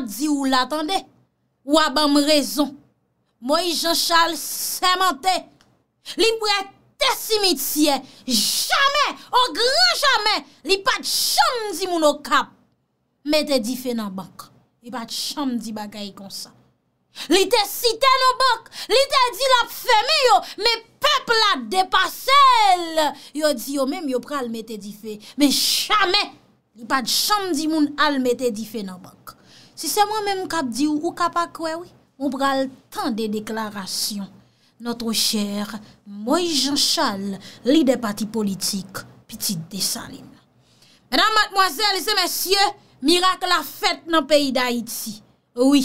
di ou latande, wabam rezon, moi jen chal semente, li brete simitie, jame, ogre jame, li pat chanm di moun okap, mette di fe nan bak, li pat chanm di bak ay konsa, li te siten nan bak, li te di lap feme yo, me pep la depase el, yo di yo mèm yo pral mette di fe, me chame li pat chanm di moun al mette di fe nan bak, Si se mwen men mkap di ou kapa kwewi, moun pral tan de deklarasyon. Notro chèr, mwen jan chal li de pati politik, piti desaline. Mèdan matmoazèl, lise mèsyè, mirak la fèt nan peyi d'Haïti. Oui,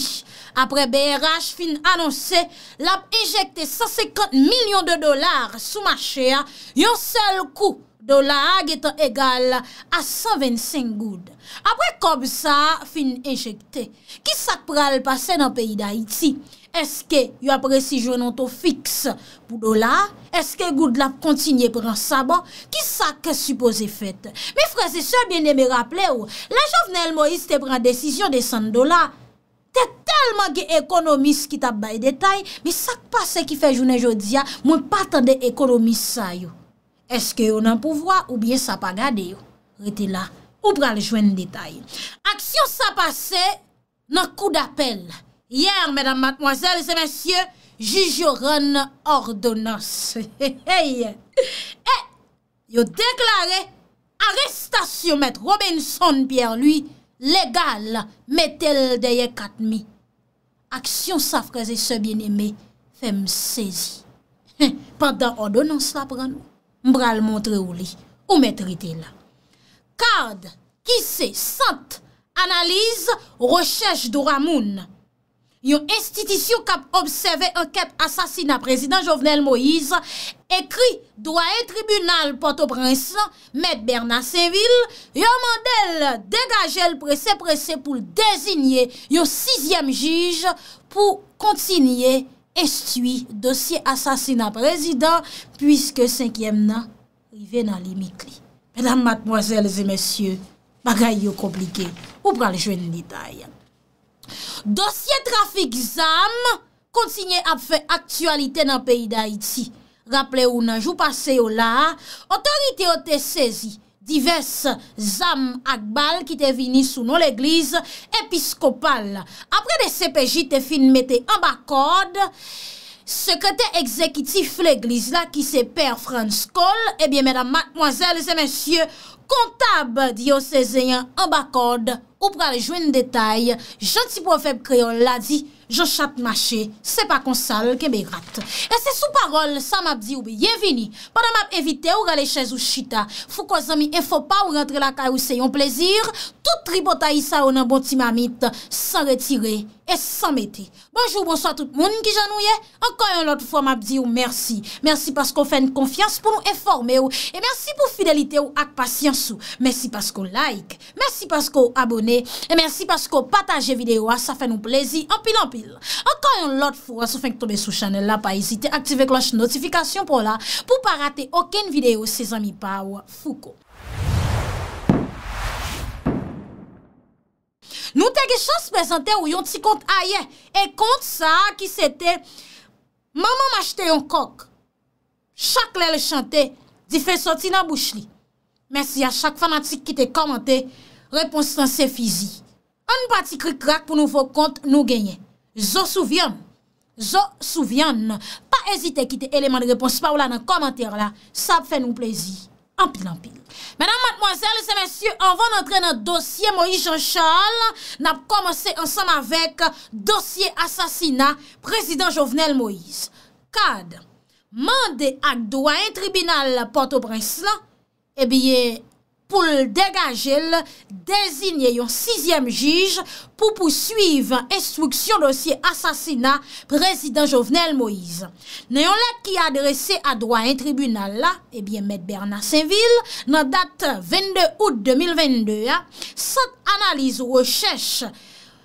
apre BRH fin anonsè, l ap enjekte 150 milyon de dolar sou ma chèr, yon sel kou. Dola ag etan egal a 125 goud. Apre kom sa fin enjekte. Ki sak pral pase nan peyi da iti? Eske yo apresi jounan to fix pou dola? Eske goud la kontinye pran sabon? Ki sak ke supose fet? Mi frese se biene me rapple ou. La jovenel mo is te pran desisyon de 100 dola. Te telman ge ekonomis ki tap bay detay. Mi sak pase ki fe jounen jodia moun patande ekonomis sa yo. Eske yo nan pouvoi oubyen sa pa gade yo? Reti la, oubra le jwen detay. Aksyon sa pase nan kou d'apel. Yer, mèdam matmoazel, se mèsyè, jijoran ordonans. Hey, hey, hey! Hey, yo deklare, arestasyon mèd Robinson Pierre, lui, legal, metel deye katmi. Aksyon sa fraze se bien eme, fem sezi. Padan ordonans la pranou. Mbral montre ou li, ou metri di la. Kade, kise, sante, analize, recheche dora moun. Yo estitisyon kap obseve enkep asasina prezident Jovenel Moïse, ekri doa e tribunal Port-au-Prince, met Bernard Seville, yo mandel degaje el prese prese pou le dezignye yo 6e jige pou kontsignye Estui dosye asasina prezident pwiske 5e nan rive nan limit li. Medan matmwazel zemesye, bagay yo komplike, ou pral jwen lita yon. Dosye trafik zam, kontsigne ap fe aktualite nan peyi da iti. Raple ou nan, jou pase yo la, otorite o te sezi Divers zam akbal ki te vini sou nou l'eglise episkopal. Apre de sepeji te filmete ambakorde, sekrete ekzekitif l'eglise la ki seper franskol, ebyen eh mèdam matmwazel, semen sye kontab diyo sezenyant ambakorde. Ou pral jwen detay, janti profep kriol la di... Je chate mache, se pa konsal ke me rate. E se sou parol, sa map zi oube, ye vini. Para map evite ou gale chèz ou chita. Fou ko zami, e fò pa ou rentre la kaj ou se yon plezir... Tout tri pota yisa ou nan bon ti mamit, san retire et san meti. Bonjou, bonsoit tout moun, nki janouye. Ankan yon lot fwa map di ou mersi. Mersi paskou fè n konfians pou nou eforme ou. E mersi pou fidelite ou ak pasyans ou. Mersi paskou like. Mersi paskou abone. E mersi paskou pataje vide ou. A sa fè nou plezi, anpil anpil. Ankan yon lot fwa, sou fènk tobe sou chanel la, pa esite aktive kloche notifikasyon pou la, pou pa rate oken vide ou se zami pa ou fuko. Nou te ge chans pesante ou yon ti kont aye. E kont sa ki se te, maman m'achete yon kok. Chak le le chante, di fe soti nan bouch li. Mersi ya chak fanatik ki te komante, reponsan se fizi. An pati kri krak pou nou fok kont nou genye. Zo souvyan. Zo souvyan. Pa ezite ki te eleman de repons pa ou la nan komante la. Sa fe nou plezi. Ampil, ampil. Menan matmoazel, lese mensyou, anvan nan tre nan dosye Moïse Jean Charles, nan kome se ansam avek dosye asasina prezident Jovenel Moïse. Kad, mande ak doyen tribunal Port-au-Prince la, ebiye, eh pou l degaje l dezigne yon 6e jige pou pousuive instruksyon dosye asasina prezident Jovenel Moïse. Neyon la ki adrese adwa yon tribunal la, eh met Bernard Saint-Ville, nan dat 22 ao 2022, sat analize ou recheche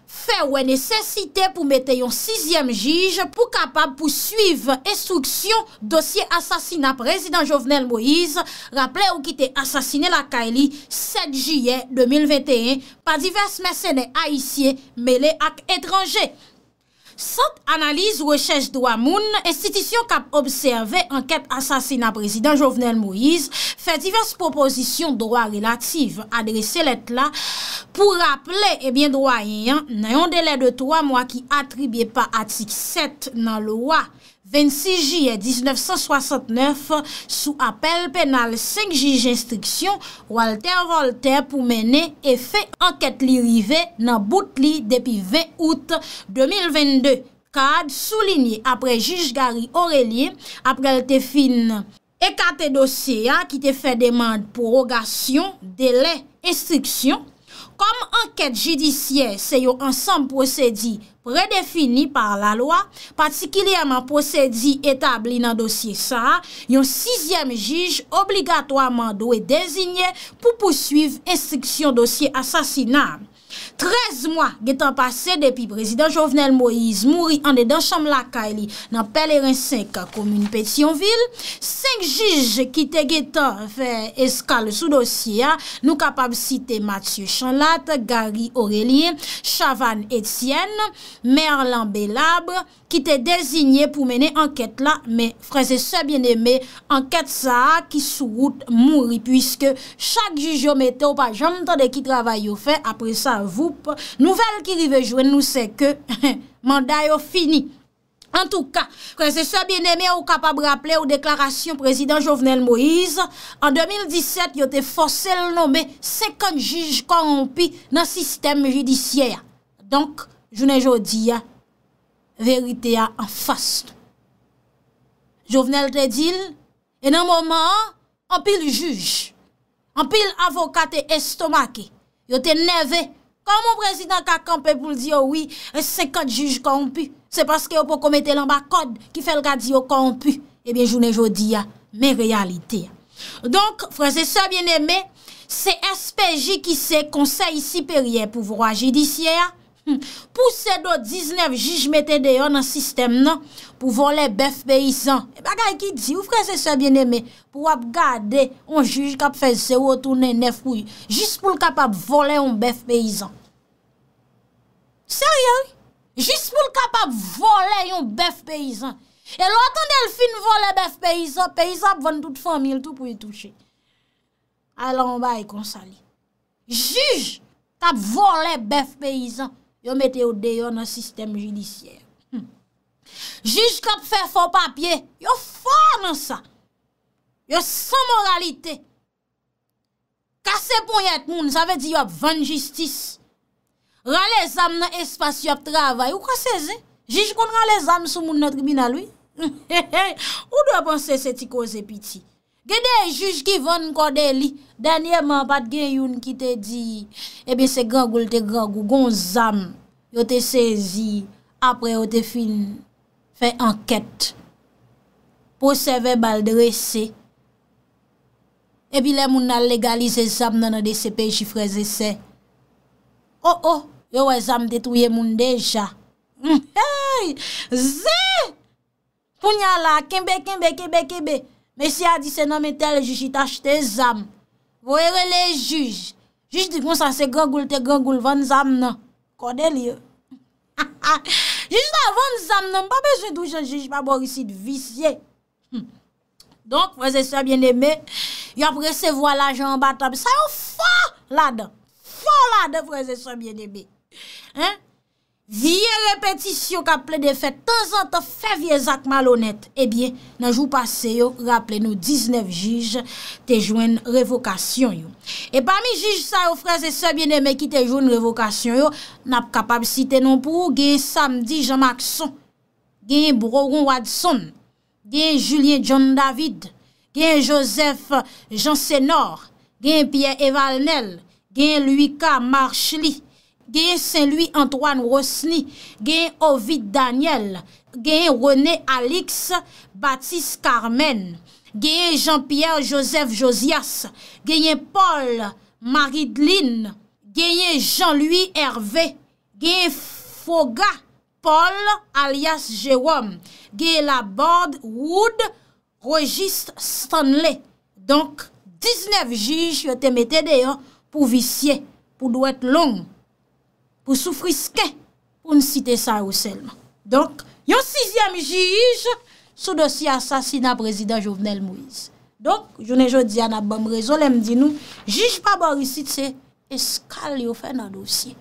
Fè wè nesesite pou mette yon 6e jige pou kapab pou suiv estruksyon dosye asasina prezident Jovenel Moïse, rappele ou ki te asasine la Kaili 7 jye 2021 pa divers mersene a isye mele ak etranje. Sot analize rechèche dwa moun, institisyon kap observe anket asasina prezident Jovenel Moïse, fe divers proposisyon dwa relativ adrese let la pou rapple ebyen eh dwa yin, nan yon dele de 3 mwa ki atribye pa atik 7 nan lwa. 26 jye 1969, sou apel penal 5 jige instriksyon, Walter Walter pou mene e fe anket li rive nan bout li depi ve out 2022. Kad, sou linye apre jige Gary Aurelie, apre el te fin. E kate dosye a ki te fe demande prorogasyon, dele, instriksyon, kom anket jidisye se yo ansan prosedi, Redefini par la lwa, patikilyaman posedi etabli nan dosye sa, yon 6e jige obligatoi mando e dezigne pou pousuiv instriksyon dosye asasinan. 13 mwa getan pase depi Prezident Jovenel Moïse Mouri an de dan chanm laka li nan Pelerin 5 komoun Petionville 5 jige ki te getan fè eskal sou dosye nou kapab site Mathieu Chanlat Gary Aurélie Chavanne Etienne Merlan Belabre ki te designe pou mène anket la mè frèze se bienemè anket sa ki sou route Mouri puisque chak jige yo mette ou pa janm tande ki travay yo fè apre sa Nouvel ki li vejwen nou se ke Manda yo fini En tou ka Kwen se se bin eme ou kapab rapple ou deklarasyon Prezident Jovenel Moïse En 2017 yo te fosel nome Sekon juj korompi Nan sistem judisyè Donk jounen jodi ya Verite ya an fas Jovenel te dil En an mouman An pil juj An pil avokate estomake Yo te neve Kwa moun prezident kaka mpe pou l di yo wii, se kod juj kwa mpu. Se paske yo pou komete lan ba kod ki fe l kadi yo kwa mpu. Ebyen jounen jodi ya, men realite ya. Donk, frese se bien eme, se SPJ ki se konsey siperye pou vro a jidisye ya. Pou se do 19 juj mette deyon nan sistem nan pou vole bef peyizan. E bagay ki di, ou frese se bien eme, pou wap gade on juj kap fe se wotounen nef pou yu. Jis pou l kap ap vole yon bef peyizan. Seryon, jis pou l kap ap vole yon bef peyizan. E lotan delfine vole bef peyizan, peyizan ap ven tout fomil, tout pou y touche. A la mba y konsali. Jij tap vole bef peyizan, yo mette yon deyon nan sistem judisyen. Jij kap fe fom papye, yo fom nan sa. Yo san moralite. Kase pou yon et moun, sa ve di yo ven justice. Ran les am nan espasyop travay. Ou kwa sezen? Jij kon ran les am sou moun nan tribina loui? Ou dwa panse se ti koze piti? Gede jij ki von kode li. Danye man pat gen youn ki te di. Ebi se gangoul te gangou. Gon zam. Yo te sezi. Apre yo te fin. Fe anket. Po seve baldre se. Ebi le moun nan legalize zam nan ade sepe jifreze se. Oh oh. Yo wè zanm detouye moun deja. Mm, hey! Zè! Pounya la, kembe, kembe, kembe, kembe. Mè si a di se nanmè tel, juji tache te zanm. Vwè wè le juj. Juj di kon sa se gangoul te gangoul van zanm nan. Kode li yo? Juj la van zanm nan, mpa bejè dou jen juj pa borisi di visye. Hmm. Donk, fwè zè sè mwen emè, yo apre se vwa la janm batap. Sa yo fwa ladan, fwa ladan fwè zè sè mwen emè. Viye repetisyon ka ple defet Tenzante fevye zak malonet Ebyen eh nanjou pase yo Raple nou 19 jige Te jwen revokasyon yo E pami jige sa yo frez E sebyen eme ki te jwen revokasyon yo Nap kapab sitenon pou Gen Samdi Jamakson Gen Brogon Wadson Gen Julien John David Gen Joseph Jansenor Gen Pierre Evalnel Gen Louis K. Marchely genye Saint-Louis Antoine Rosny, genye Ovid Daniel, genye René Alix Baptiste Carmen, genye Jean-Pierre Joseph Josias, genye Paul Maridlin, genye Jean-Louis Hervé, genye Foga Paul alias Jérôme, genye Laborde Wood Registre Stanley. Donk, 19 jige yote mette deyon pou visye, pou dwet long. ou sou friske pou n'cite sa rousselman. Donk, yon 6e jige sou dosi asasina prezident Jovenel Moïse. Donk, jounen jo diyan ap bom rezo lem di nou, jige pa borisite se eskal yo fe nan dosi.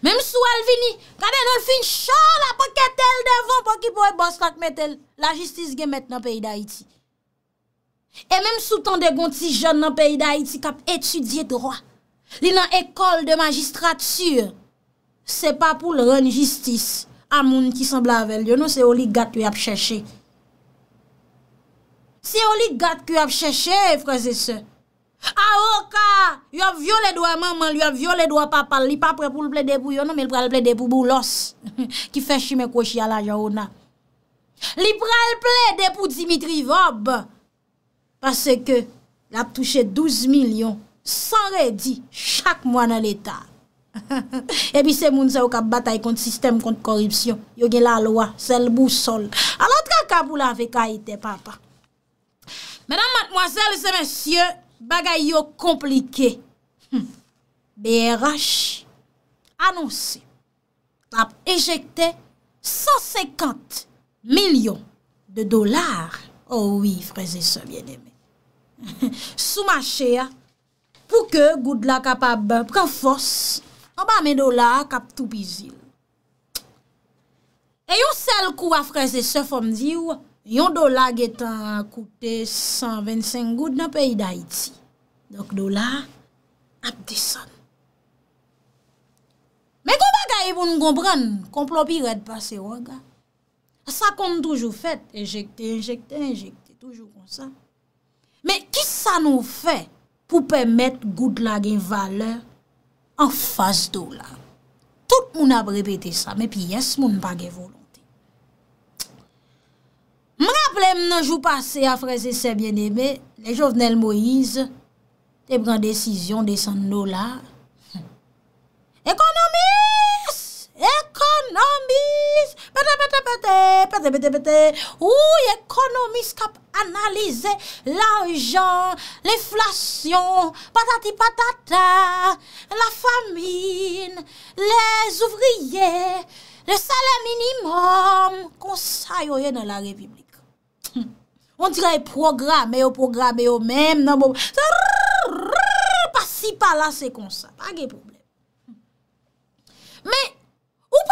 Mem sou alvini, kade nol fin chan la poketel devan poki pou e bostak metel la jistis gen met nan peyi da iti. E mem sou tan de gonti joun nan peyi da iti kap etudye droa. Li nan ekol de magistrat sur, se pa pou l renjistis a moun ki sembla avèl. Yon nou se ou li gat ki ap chèche. Se ou li gat ki ap chèche, frèze se. A o ka, yon violè do a mamman, yon violè do a papal, li pa prè pou l plèdè pou yon nou, mi l prè l plèdè pou boulos ki fè chi mè kòchi a la johona. Li prè l plèdè pou Dimitri Vob, parce ke ap touche douz milyon Sanre di chak mwa nan l'Etat. E pi se mounze ou kap batay kont sistem kont korupsyon. Yo gen la loa, sel bou sol. Alot ka kabou la vek a ite, papa. Menan matmwazel se monsye, bagay yo komplike. Hm. BRH anonsi. Tap ejekte 150 milyon de dolar. Oh oui, freze se vien eme. Sou ma chea. pou ke gout la kapab pren fos, anba men do la kap tou pizil. E yon sel kou afre se se fom di ou, yon do la getan koute 125 gout na peyi da iti. Dok do la ap desan. Me kou bagay pou nou gombran, kon plopi red pa se waga. Sa kon toujou fet, enjekte, enjekte, enjekte, toujou konsan. Me ki sa nou fet, pou pe met gout la gen vale an fas do la. Tout moun ap repete sa, me pi yes moun bagen volante. M raple m nan jou pase a fraze se bieneme, le jovenel Moise te bran desisyon de san do la. Ekonomiii! économiste ou économiste cap analyser l'argent, patati patata, la famine, les ouvriers, le salaire minimum, qu'on y a dans la République. On dirait programme, ou programme au même, non pas si là, c'est comme ça. Pas problème. problème. Mais...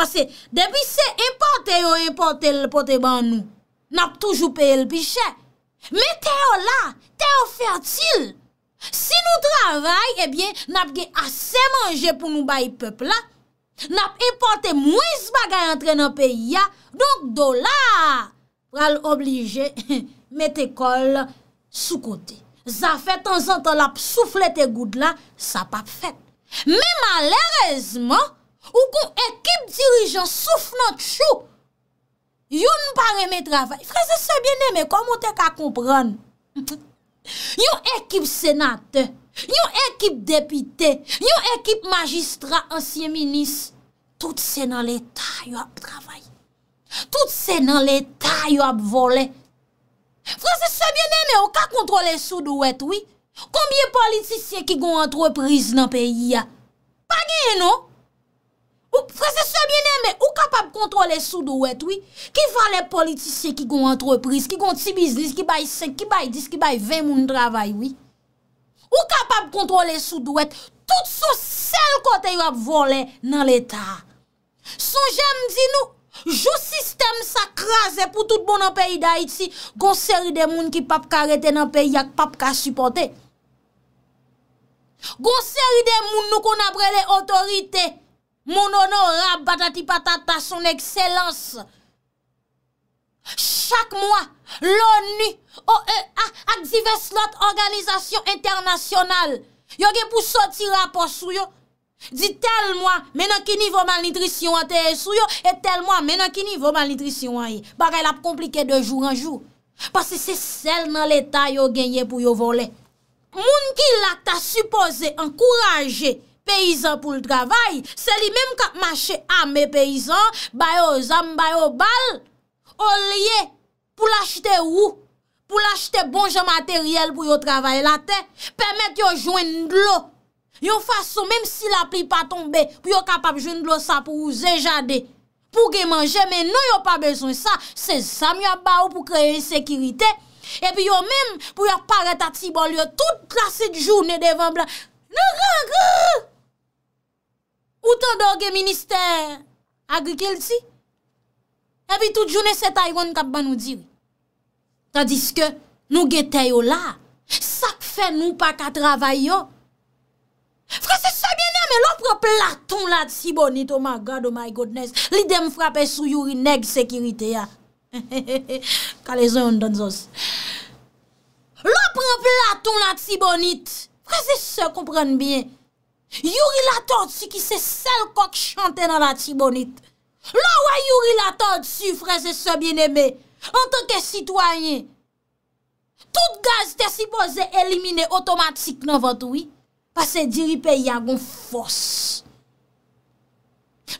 Pase debi se impote yo impote l pote ban nou. Nap toujou peye l piche. Met te yo la, te yo fer til. Si nou travay, ebyen, eh nap gen ase manje pou nou bayi pepla. Nap impote mwis bagay entre nan peyi ya. Donk do la, pral oblije met te kol sou kote. Za fè tan zan to la p souflete goud la, sa pa fèt. Me malerezman... Ou kon ekip dirijan souf nan chou. You n'pareme travay. Franses sebyen eme, komon te ka kompran. You ekip senate. You ekip depite. You ekip magistra, ansyen minis. Tout se nan l'Etat yo ap travay. Tout se nan l'Etat yo ap volen. Franses sebyen eme, ou ka kontrole sou do etoui. Kombye politisyen ki gon antreprise nan peyi ya. Pagye non? Ou kapap kontrole sou do wet, oui? Ki van le politisye ki gon entreprise, ki gon ti bizlis, ki bay 5, ki bay 10, ki bay 20 moun dravay, oui? Ou kapap kontrole sou do wet, tout sou sel kote yo ap vole nan l'Etat. Sou jem di nou, jou sistem sa kraze pou tout bon an peyi da iti, gon seri de moun ki pap karete nan peyi yak pap ka supporte. Gon seri de moun nou kon apre le otorite, mounonon, rab, batati, patata, son ekselans. Chak mwa, l'ONU, OEA, ak zivest lot organizasyon internasyonal, yo gen pou soti rapor sou yo, di tel mwa menan ki nivou mal nitrisyon an teye sou yo, e tel mwa menan ki nivou mal nitrisyon an ye, baka el ap komplike de joun an joun, pasi se sel nan l'Etat yo genye pou yo volen. Moun ki lak ta supose, an kouraje, peyizan pou l travay, se li mem ka mache ame peyizan, bayo zam, bayo bal, olye, pou l achite ou, pou l achite bonje materyel pou yo travay la te, pemet yo jwen dlo, yo fason, mem si la pli pa tombe, pou yo kapap jwen dlo sa pou ou zejade, pou ge manje, men nou yo pa beson sa, se sam yo ba ou pou kreye sekirite, e pi yo mem, pou yo pare ta tibol, yo tout la sit jouni devan bla, nan non, nan nan nan, Ou tan doge minister agrikel ti? Ebi tout jounen set ayron kap ba nou dir. Tadis ke nou gete yo la. Sak fe nou pa ka travay yo. Frase se biene, me lopre platon la tsi bonit. Oh my God, oh my Godness. Li dem frape sou yuri neg sekirite ya. Kale zon yon dan zos. Lopre platon la tsi bonit. Frase se kompran bien. Youri la tord si ki se sel kok chante nan la tibonit. La wwa youri la tord si freze se bienebe. An tanke sitwanyen. Tout gaz te sipoze elimine otomatik nan vantoui. Pase diripe yagon fos.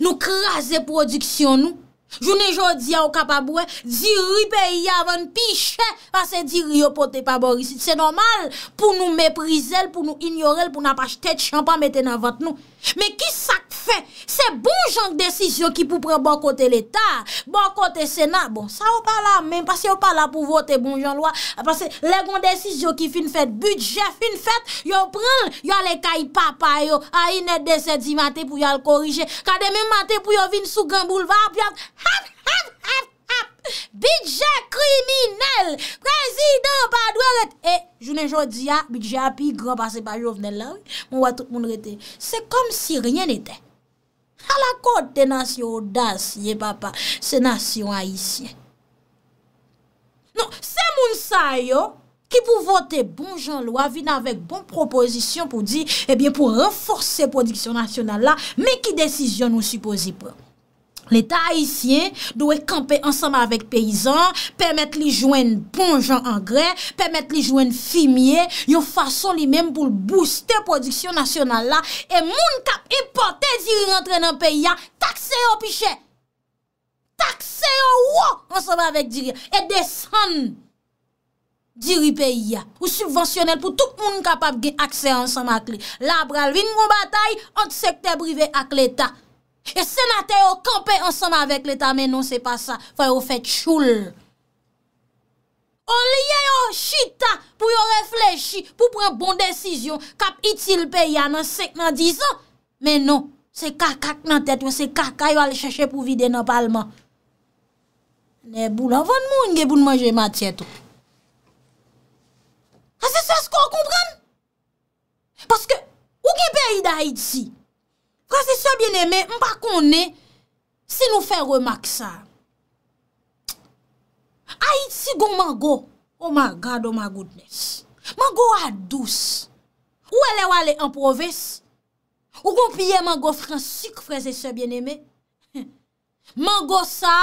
Nou kraze prodiksyon nou. Jounè jò e, di ya ou kapabouè, di ripè ya vèn pichè, pa se di ryopote paborisit. Se normal pou nou meprizèl, pou nou ignorel, pou nou apache tèt, chan pa metè nan vat nou. Mè ki sak? Fè, se bon jank desisyon ki pou pre bon kote l'Etat, bon kote Senat, bon, sa ou pa la men, pasi ou pa la pou vote bon jank lwa, pasi le kon desisyon ki fin fèt, budget fin fèt, yo pran, yo le kayi papa yo, a inèd de sè di matè pou yo l'korije, kade men matè pou yo vin sou gran boulevard, pi ap, hap, hap, hap, hap, budget kriminel, prezidon pa dwe lete, e, jounen joun diya, budget api, grob ase pa jovnen la, mwen wè tout moun lete, se kom si rien ete, A la kote de nas yon odas ye papa, se nas yon haisyen. Non, se moun sa yo, ki pou vote bon jan lwa, vin avèk bon proposisyon pou di, ebyen eh pou renforce se prodiksyon nasyonal la, me ki desisyon nou suposi pou an. L'Etat Haitien dowe kampe ansama avèk peyizan, pèmèt li jwen bon jan angrè, pèmèt li jwen fimye, yo fason li mèm pou l'booste produksyon nasyonal la, e moun kap importe diri rentre nan peyya, takse yo pichè. Takse yo wò ansama avèk diri, e desen diri peyya, ou subvensyonel pou tout moun kapap gen aksè ansama akli. La bralvin moun batay ant sekte brive ak l'Etat Haitien. E senate yo kampe ansam avek leta, men non se pa sa. Foy yo fet choul. On liye yo chita pou yo reflechi, pou pran bon desizyon. Kap iti lpe ya nan sek nan dizan. Men non, se kakak nan tet yo, se kakay yo al chache pou vide nan palman. Ne bou la van moun, ge bou nan manje matyet yo. Ah, A se sa sko an kompran? Paske, ou ki pe yi da iti? Kwa se sebyen eme, mpa kon ne si nou fe remak sa. Aiti goun mango, o magado, o magoudnes. Mango a douz. Ou e le wale en provis. Oh ou goun pye mango fransik, freze sebyen eme. Mango sa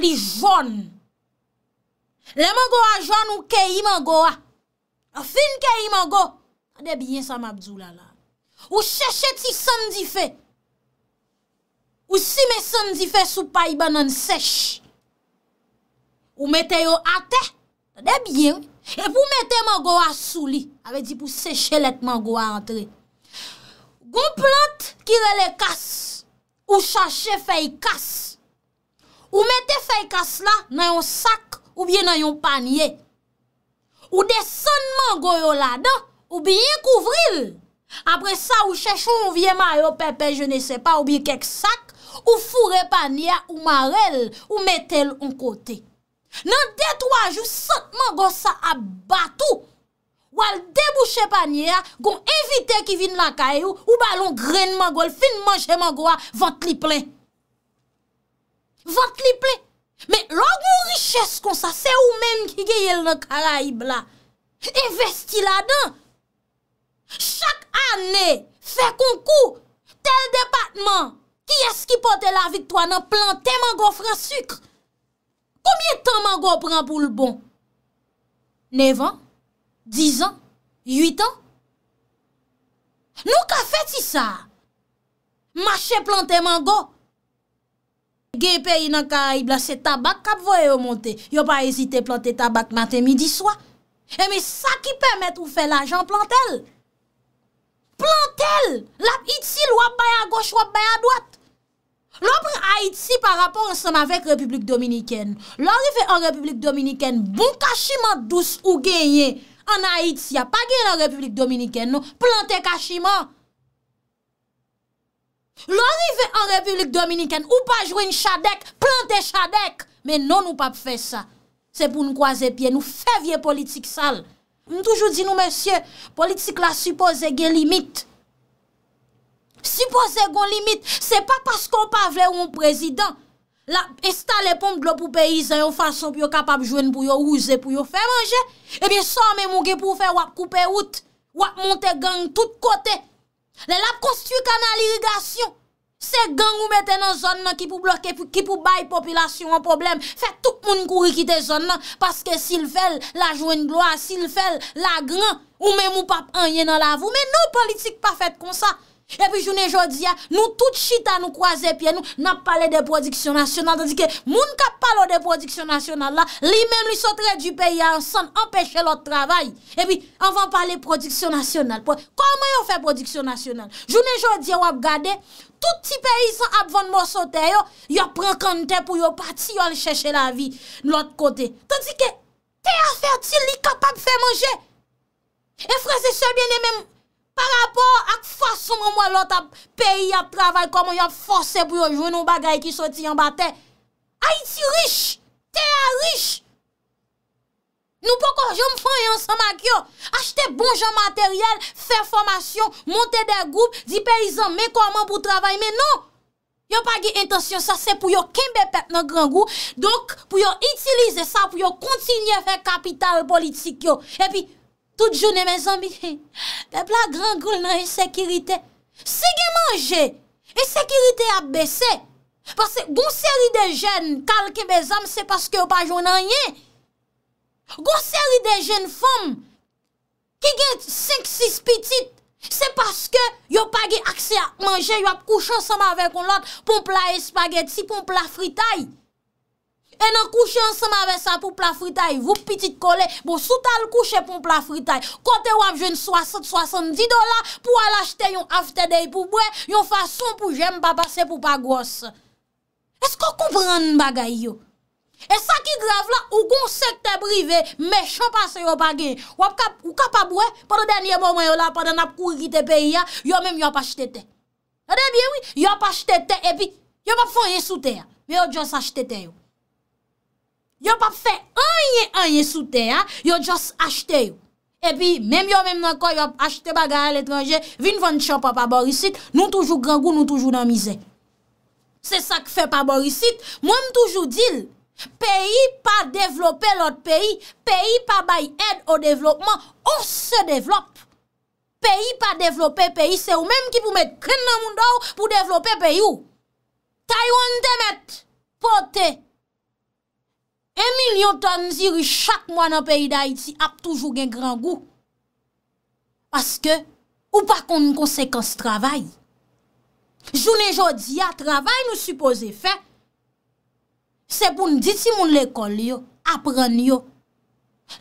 li joun. Le mango a joun ou keyi mango a. A fin keyi mango, an debyen sa mabdou lala. Ou cheche ti sandi fey. Ou si mesen di fe sou pa i banan sech. Ou mette yo ate. Debyen. E pou mette man go a sou li. Awe di pou seche let man go a entre. Gon plant kire le kas. Ou chache fey kas. Ou mette fey kas la nan yon sak. Ou biye nan yon panye. Ou de son man go yo la dan. Ou biye kouvril. Apre sa ou chache ou viye ma yo pepe. Je ne se pa. Ou biye kek sak. Ou fure pa niya, ou marel, ou metel an kote. Nan detwaj ou sot man go sa abatou. Ou al debouche pa niya, gon evite ki vin lakay ou, ou balon gren man go, fin manje man go a, vant liple. Vant liple. Me log ou riches kon sa, se ou men ki geyel nan karaib la. E vesti la dan. Chak ane, fe konkou, tel departman. Ki es ki pote la vitwa nan plante mango fransukre? Koumye tan mango pran pou l bon? Nevan? Dizan? Yuitan? Nou ka feti sa? Mache plante mango? Gepè y nan ka aib la se tabak kap voye yo monte. Yo pa ezite plante tabak maten midi swa. Eme sa ki pwemet ou fe la jan plantel? Plantel! Lap itil wap bay a goch wap bay a dwat. L'opre Haïti par rapport an sèm avèk Republik Dominikèn. L'orive an Republik Dominikèn, bon kachiman dous ou genye. An Haïti, ya pa genye an Republik Dominikèn nou, plante kachiman. L'orive an Republik Dominikèn, ou pa jwe yon chadek, plante chadek. Men non, nou nou pa pfe sa. Se pou nou kwaze pie, nou fevye politik sal. Nou toujou di nou mèsyè, politik la suppose gen limite. Si posè kon limit, se pa pas kon pa vle ou eh moun prezident la estalè pompe glop ou peyizè yon fason pou yo kapap jwen pou yo ouze pou yo fè manje, e bin sa mè moun ki pou fè wap koupe wout, wap monte gang tout kote, le lap konstru kanal irigasyon, se gang ou mette nan zon nan ki pou blokè, ki pou baye popilasyon an problem, fè tout moun kouri kite zon nan, paske si l fel la jwen gloa, si l fel la gran, ou mè moun pap an yen nan la vou, mè nou politik pa fèt kon sa, Epi jounen jodi ya, nou tout chita nou kwa zepye nou Nan pale de prodiksyon nasyonal Tadi ke moun ka pale de prodiksyon nasyonal la Li men li sotre di peye ansan Empeshe lot travay Epi anvan pale prodiksyon nasyonal Koman yo fe prodiksyon nasyonal Jounen jodi ya wap gade Touti peyi san apvan mousote yo Yo pren kante pou yo pati Yo li cheshe la vi lout kote Tadi ke te afer ti li kapab fe manje E frase se biene menm pa rapor ak fason mwen lot ap peyi ap travay koman yon forse pou yon jwen nou bagay ki soti yon batè. Haiti rich! Tè a rich! Nou poko jom fanyan samak yo. Achte bon jan materyel, fè formasyon, monte der goup, di peyizan men koman pou travay, men non! Yon pa ge intasyon sa se pou yon kembe pet nan gran goup, donk pou yon itilize sa pou yon kontinye fè kapital politik yo. E pi, Tout jounen men zambi, pepla gran goul nan yon sekirite. Se gen manje, yon sekirite ap bese. Pase goun seri de jen kalke men zambi, se paske yon pa joun nan yon. Goun seri de jen fom, ki gen 5-6 pitit, se paske yon pa ge akse ap manje, yon ap kouchan sama ave kon lak, poumpla espageti, poumpla fritayi. E nan kouche ansama ve sa pou plafritay, vou pitit kole, bo soutal kouche pou plafritay. Kote wap jwen 60-70 dola, pou al ashte yon after day pou bwe, yon fason pou jen pa pase pou pa gwas. Esko koupran bagay yo? E sa ki grav la, ou kon se te brive, mechon pase yo bagen. Wap ka, ou ka pa bwe, pwede denye momen yo la, pwede nap koukite pe iya, yo menm yo pa chete te. A de biye wii, yo pa chete te epi, yo pa fonye soute ya, me yo djon sa chete te yo. Yo pa fe anye anye soute ya, yo jos achte yo. E pi, menm yo menm nan kon, yo achte bagay al etranje, vin vant chan pa pa borisit, nou toujou gangou, nou toujou nan mize. Se sa ke fe pa borisit, mwenm toujou dil, peyi pa devlope lot peyi, peyi pa bay ed o devlopman, ou se devlop. Peyi pa devlope peyi, se ou menm ki pou met kren nan moun do pou devlope peyi ou. Taywan te met, pote. En milyon ton zirou chak mwa nan peyi da iti ap toujou gen gran gou. Paske ou pa kon konsekans travay. Jounen jodi ya travay nou suppose fe. Se pou nou diti moun lè kol yo, ap ran yo.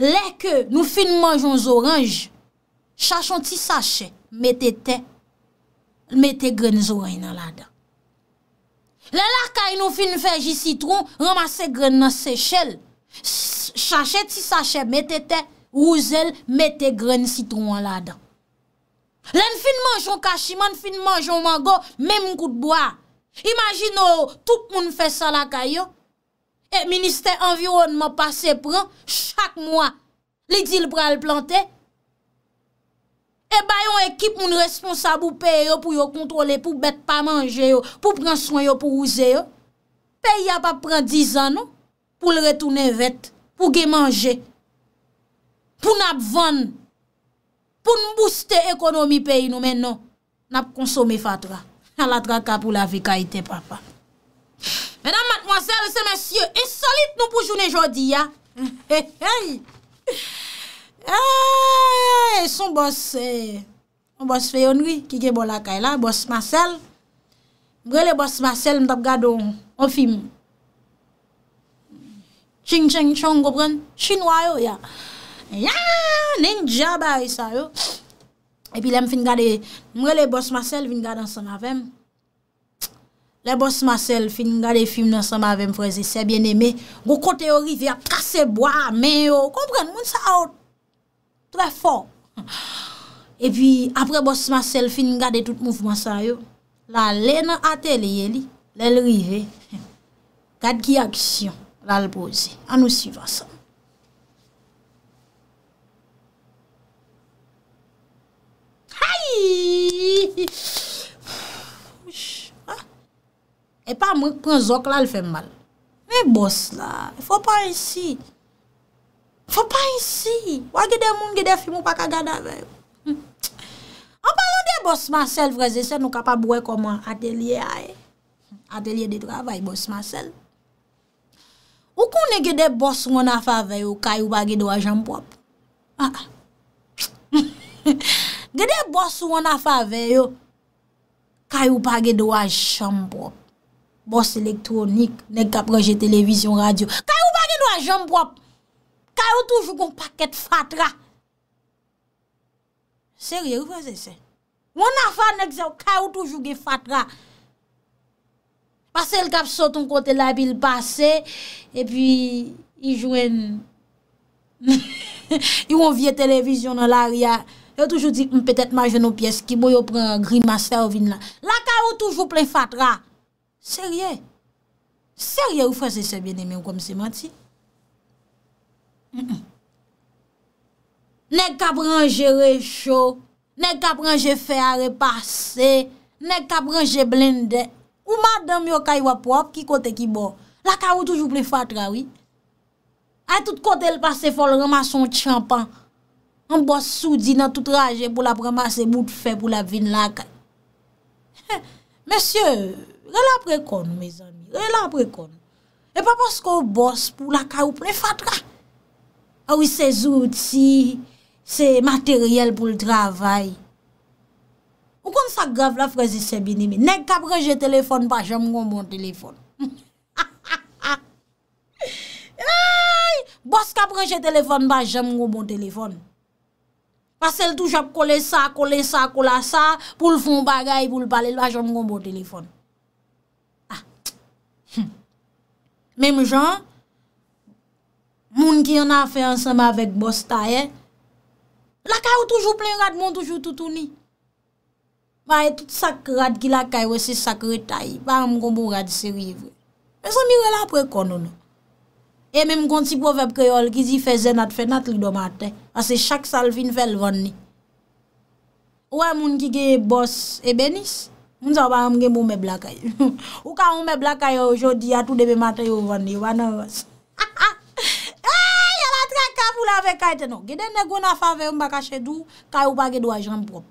Lè ke nou fin manjoun zoranj, chachon ti sache mette te, mette gren zoranj nan la dan. Lè lakay nou fin fè jit citron, ramase gren nan sechèl, chachè ti sachè mette te, ou zèl mette gren citron lan la dan. Lè n fin manjou kachiman, fin manjou mango, mèm kout boa. Imagin nou, tout moun fè sa lakay yo, e minister environman passe pran, chak mwa, li dil pral plante, E eh bayon ekip moun responsa pou paye yo pou yo kontrole, pou bet pa manje yo, pou pran son yo, pou ouze yo. Paye ya pa pran dizan yo, non? pou l retounen vet, pou ge manje, pou nap vane, pou nou booste ekonomi paye nou men non, nap konsome fatra. Nan la traka pou la vi kaite papa. Menan matmoazel, se men sye, e solit nou pou jounen jodi ya. Eh, son bos, eh, mon bos feyonwi, ki ke bol la kay la, bos masel, mre le bos masel, mtap gado, mfim, ching ching chong, gopren, chinois yo, ya, ya, ninjabay sa yo, epi lem fin gade, mre le bos masel, vin gade ansan mavem, le bos masel, fin gade film ansan mavem, frezi, se bien eme, go kote ori, vi ap kase bo, ame yo, kompren, moun sa out, Frè fòm. E pi apre bòs ma sel fin gade tout mouvman sa yo. La lè nan ate le yè li. Lè lè rive. Gade ki aksyon. La lè pose. An nou si vòs. Hai! E pa mwen kon zok la lè fè mal. Mè bòs la. Fò pa ansi. Fwa pa insi. Wa gede moun gede film hmm. ou pa kagada veyo. An palon de boss masel vreze se nou kapa bouwe koman atelier ae. Atelier de travay boss masel. Ou kon ne gede boss wana fa veyo kaya ou pa gede wajan pop? A a. Gede boss wana fa veyo kaya ou pa gede wajan pop. Boss elektronik nek ka proje televizyon radyo. Kaya ou pa gede wajan pop? Ka ou toujou kon paket fatra. Serye ou fwese se? Mwen a fwa nek zè ou ka ou toujou gen fatra. Pase l kap sot an kote la bil pase, e pi i jouen, i ou an vie televizyon nan l aria. Eu toujou di, mwen petet majen nou piyes ki mwen yo pren grima servin la. La ka ou toujou plen fatra. Serye ou fwese se bien eme ou kom se mati? Ne kabranje rechou Ne kabranje fe a repase Ne kabranje blinde Ou madame yo kay wapwap Ki kote ki bo La kawou toujou ple fatra A tout kote el pase fol Rema son tchampan An bos sou di nan tout raje Pou la premas se mout fe pou la vin la kay Mesye Relan pre kon E pa pos ko bos Pou la kawou ple fatra Awi ah se zout si, se materyel pou l travay. Ou kon sa grav la frezi se binimi? Nèk kap reje telefon pa jèm ngon bon telefon. Bos kap reje telefon pa jèm ngon bon telefon. Pasèl touj ap kole sa, kole sa, kole sa, pou l fon bagay, pou l pale, l pa jèm ngon bon telefon. Mèm jòn. Moun ki yon a fe ansama vek bosta ye. Eh? Lakay ou toujou plen rad, moun toujou toutouni. Baye, tout sak rad ki lakay e we se sakre tayi. Baye, moun konbo rad se wivre. E se mi wè la pre konon. E mèm konti pou vep kre yon, ki zi fe zen at fe natri do maten. Ase chak sal fin fel venni. Ouè moun ki ge bosta e benis. Moun zan ba mwen gen moun me blakay. Ou ka moun me blakay yojodi, atou debe maten yo venni. Wanan waz. Ha ha! moun lave kaiten nou, geden ne gwen a fave mbaka chedou, kay ou pa gedou a jambon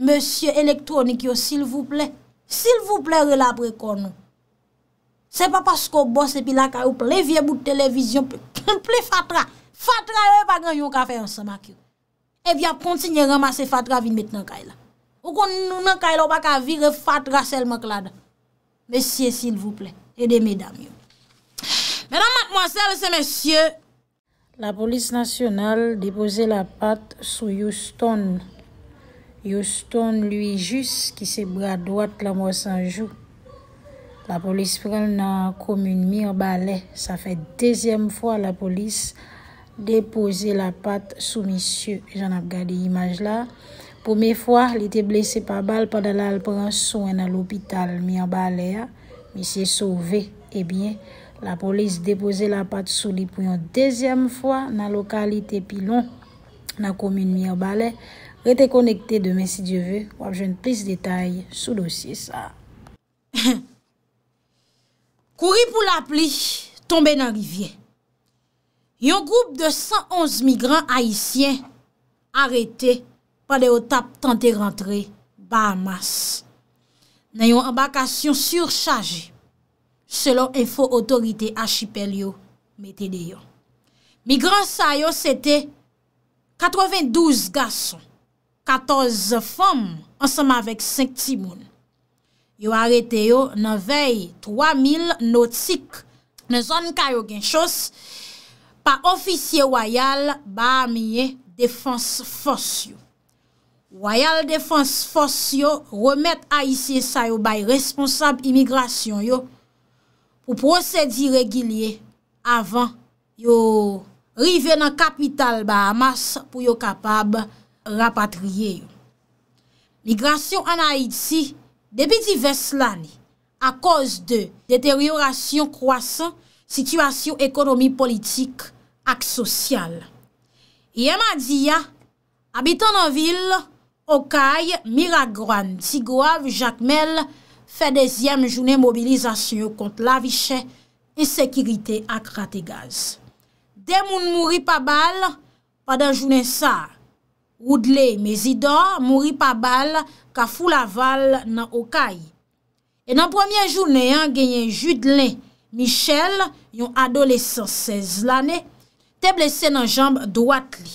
monsye elektronik yo sil vouple, sil vouple relapre kon nou se pa pasko bose pi la kay ou ple vie bout televizyon, ple fatra fatra yo e pa gen yon ka fe ansamak yo, e vya pronsi nye ramase fatra vi met nan kay la ou kon nan kay la ou baka vir fatra sel mok la dan monsye sil vouple, edi medam yo menan mat mwansel se monsye monsye La polis nasyonal depoze la pat sou Youstone. Youstone luy jus ki se bra dwat la mwos anjou. La polis pren nan komoun mi an bale. Sa fe dezyem fwa la polis depoze la pat sou misye. Jan ap gade imaj la. Poume fwa li te blese pa bal padala al pran soen nan lopital. Mi an bale ya. Mi se sove. Ebyen. Eh la polis depose la pat sou li pou yon dezyem fwa nan lokalite pilon nan komine miyo balè. Rete konekte demen si dievè. Wap jen plis detay sou dosye sa. Kouri pou la pli, tombe nan rivye. Yon goup de 111 migran haisyen arete pa de otap tante rentre ba mas. Nan yon abakasyon surchaje selon info otorite hachipel yo metede yo. Migran sa yo sete 92 gason, 14 fom ansama vek 5 timoun. Yo arete yo nan vey 3000 notsik, nan zon kayo gen chos, pa ofisye wayal ba amye defans fos yo. Wayal defans fos yo remet a isye sa yo bay responsab imigrasyon yo ou prosedi regilye avan yo rive nan kapital Bahamas pou yo kapab rapatriye yo. Migrasyon an Haiti, debi di ves lani, a koz de deteriorasyon kwasan, situasyon ekonomi politik ak sosyal. Iye madiya, abitan nan vil, Okai, Miragwan, Tigouav, Jacquemelle, Fè dèzyèm jounè mobilizasyon yo kont la vichè insekirite ak rate gaz. Dè moun mouri pabal, padan jounè sa, Oudlé Mezidon mouri pabal ka foul aval nan Okay. E nan pwemye jounè, genyen Joudlè Michel, yon adolescent 16 lanè, te blese nan jamb drouat li.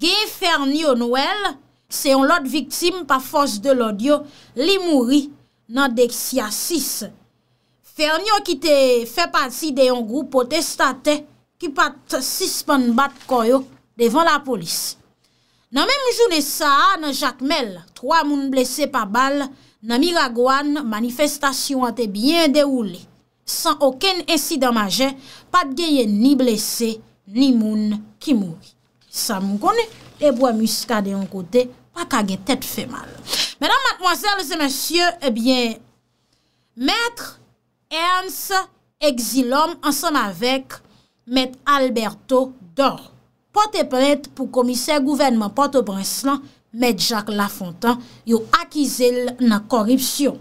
Genyen fèr ni yo nouel, se yon lot viktim pa fòs de lò diyo, li mouri. Nan dek siya 6, fernyon ki te fe patsi de yon group potestate ki pat 6 pan bat koyo devan la polis. Nan men moujoune sa, nan Jacques Mel, 3 moun blese pa bal, nan Miragouane, manifestasyon an te byen de oule. San oken ensi damajen, pat geye ni blese, ni moun ki moui. Sa mou konen, deboa muska de yon kote, pa kage tet fe mal. Madame, mademoiselles et messieurs, eh bien, maître Ernst Exilhomme en somme avec maître Alberto Dor. Porte prête pou komissè gouvernement Porte-Brenslan, maître Jacques Lafontan, yo akizèl nan korripsyon.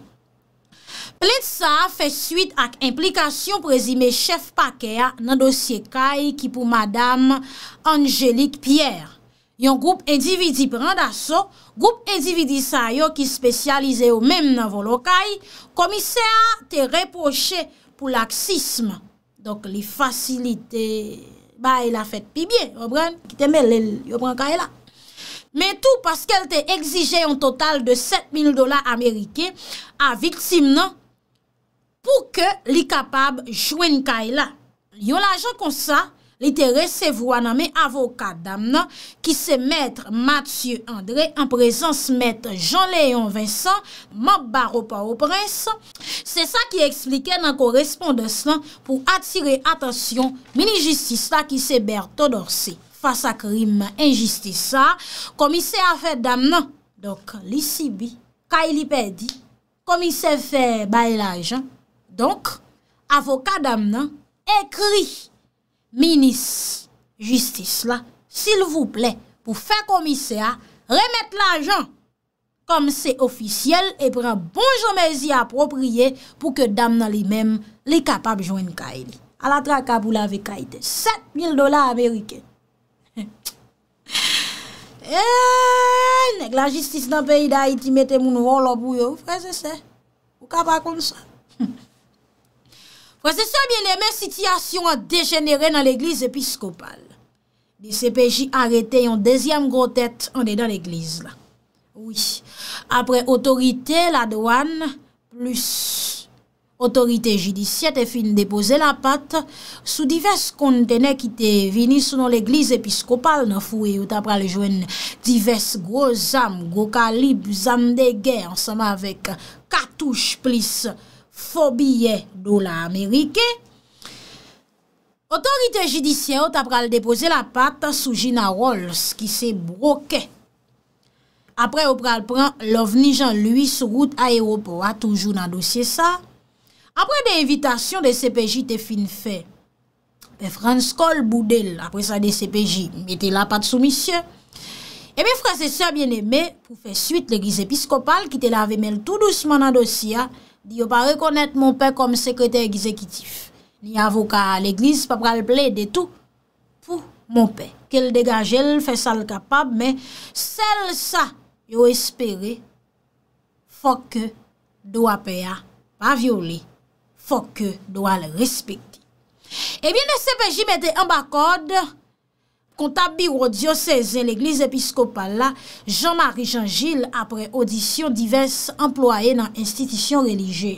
Ple de sa fè suite ak implikasyon prezime chef pa kèya nan dosye kèy ki pou madame Angélique Pierre. Yon goup endividi prenda so, goup endividi sa yo ki spesyalize yo mem nan volo kay, komise a te repoche pou laksisme. Dok li fasilite, ba e la fet pi bie, yo bran, ki te mel el, yo bran kay e la. Men tou paske el te exije yon total de 7000 dola Amerike a viksim nan, pou ke li kapab jwen kay e la. Yo la ajan konsa, Li tere se vwa nanme avokat dam nan, ki se mètre Mathieu André, an prezans mètre Jean-Léon Vincent, mè bar opa ou prens. Se sa ki eksplike nan koresponde san, pou atire atasyon, mini jistis la ki se ber to dorsi, fasa krim, injistis sa, komise a fè dam nan, donk lisi bi, kaili pedi, komise fè baylaj, donk avokat dam nan, ekri, Minis, justis la, sil vouple, pou fe komise a, remet l'ajan kom se ofisyel e pren bon jomezi aproprye pou ke dam nan li men li kapab jwen ka el. Ala tra kabou la ve ka ite, 7000 dola Amerike. E, neg la justis nan peyi da iti mette moun wou lopou yo, fre se se, pou kapakoun sa. Fwa se sa bin le men sityasyon an dejenere nan l'Eglise Episkopal. Di se peji arete yon dezyam grotet an de dan l'Eglise la. Oui, apre otorite la doan, plus otorite judisye te fin depose la pat sou divers kontene ki te vini sou nan l'Eglise Episkopal nan fwe ou tapra le jwen divers gros am, gros kalib, zan de gen ansama avek katouche plis Fobiye do la Amerike Otorite jidisyen ot ap pral depose la pat Soujina Rolls ki se broke Apre op pral pran l'ovnijan lui Sou gout aeropoa toujou nan dosye sa Apre de evitasyon de CPJ te finfe Pe franskol boudel apre sa de CPJ Mete la pat sou misye Ebe frase se a bieneme pou fe suite Le giz episkopal ki te la ave mel tout douceman nan dosye Di yo pa rekonet moun pe kom sekreter ekizekitif. Ni avoka l'eglis pa pral ple de tou pou moun pe. Kel degajel, fe sal kapab, men sel sa yo espere, fok do apaya, pa viole, fok do al respekte. Ebyen, eh sepe jimete ambakode, Comptable bureau diocésain l'église épiscopale là, Jean-Marie Jean-Gilles après audition diverses employés dans institutions religieuse.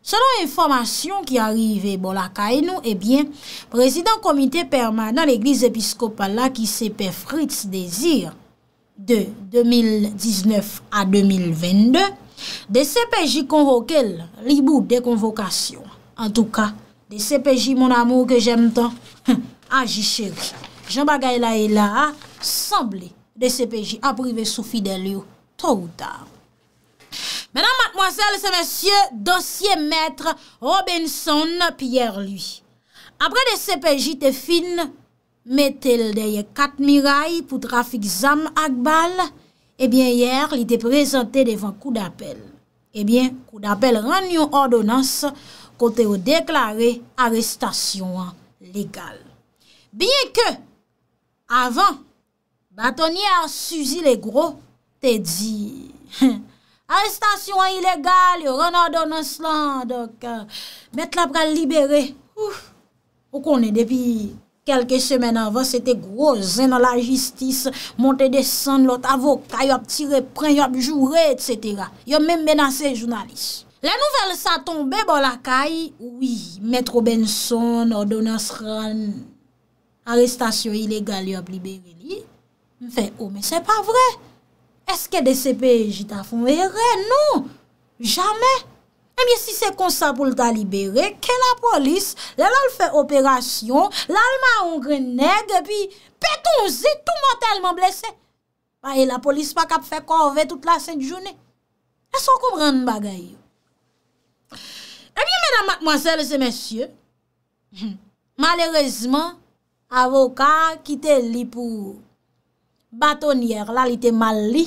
Selon l'information qui arrive bon la nous eh bien, président comité permanent l'église épiscopale qui s'est fait Fritz Désir de 2019 à 2022, des CPJ convoqués, libou des convocations. En tout cas, des CPJ mon amour que j'aime tant, agis ah, chérie. Jean Bagayla est là, semblé de CPJ a privé Soufie Delieu trop ou tard. Mèdame, mademoiselle, se mèsieux, dossier mètre Robinson Pierre-Louis. Après de CPJ te fine, mette le deye kat miray pou trafik Zam Akbal, et eh bien hier li te prezante devant coup d'appel. Et eh bien, coup d'appel rende yon ordonnance kote ou deklare arrestation legal. Bien que Avan, batonye a suzi le gro, te di, arestasyon an ilegal, yo ron an adonans lan, doke, euh, met la pral liberi. O konen, depi kelke semen anvan, se te gro zen an la jistis, monte de san, lot avok, kayop tire, pran, yop jure, etc. Yo men menase jounalis. Le nouvel sa tombe bol akay, oui, metro benson, adonans lan, Arrestasyon ilegal yob libere li, mfe ou oh, mwen se pa vre, eske de sepe jita fon vre, nou, jamen. Eh Ebyen si se konsa pou lta libere, ke la polis, lal al fe operasyon, lal ma ou reneg, epi peton zi, tou mwen telman blese. Baye la polis pa kap fe korve, tout la sen di jounen. Eso koubran m bagay yo. Ebyen menam mwazel se mwensye, malerezman, Avokat ki te li pou Batonier La li te mal li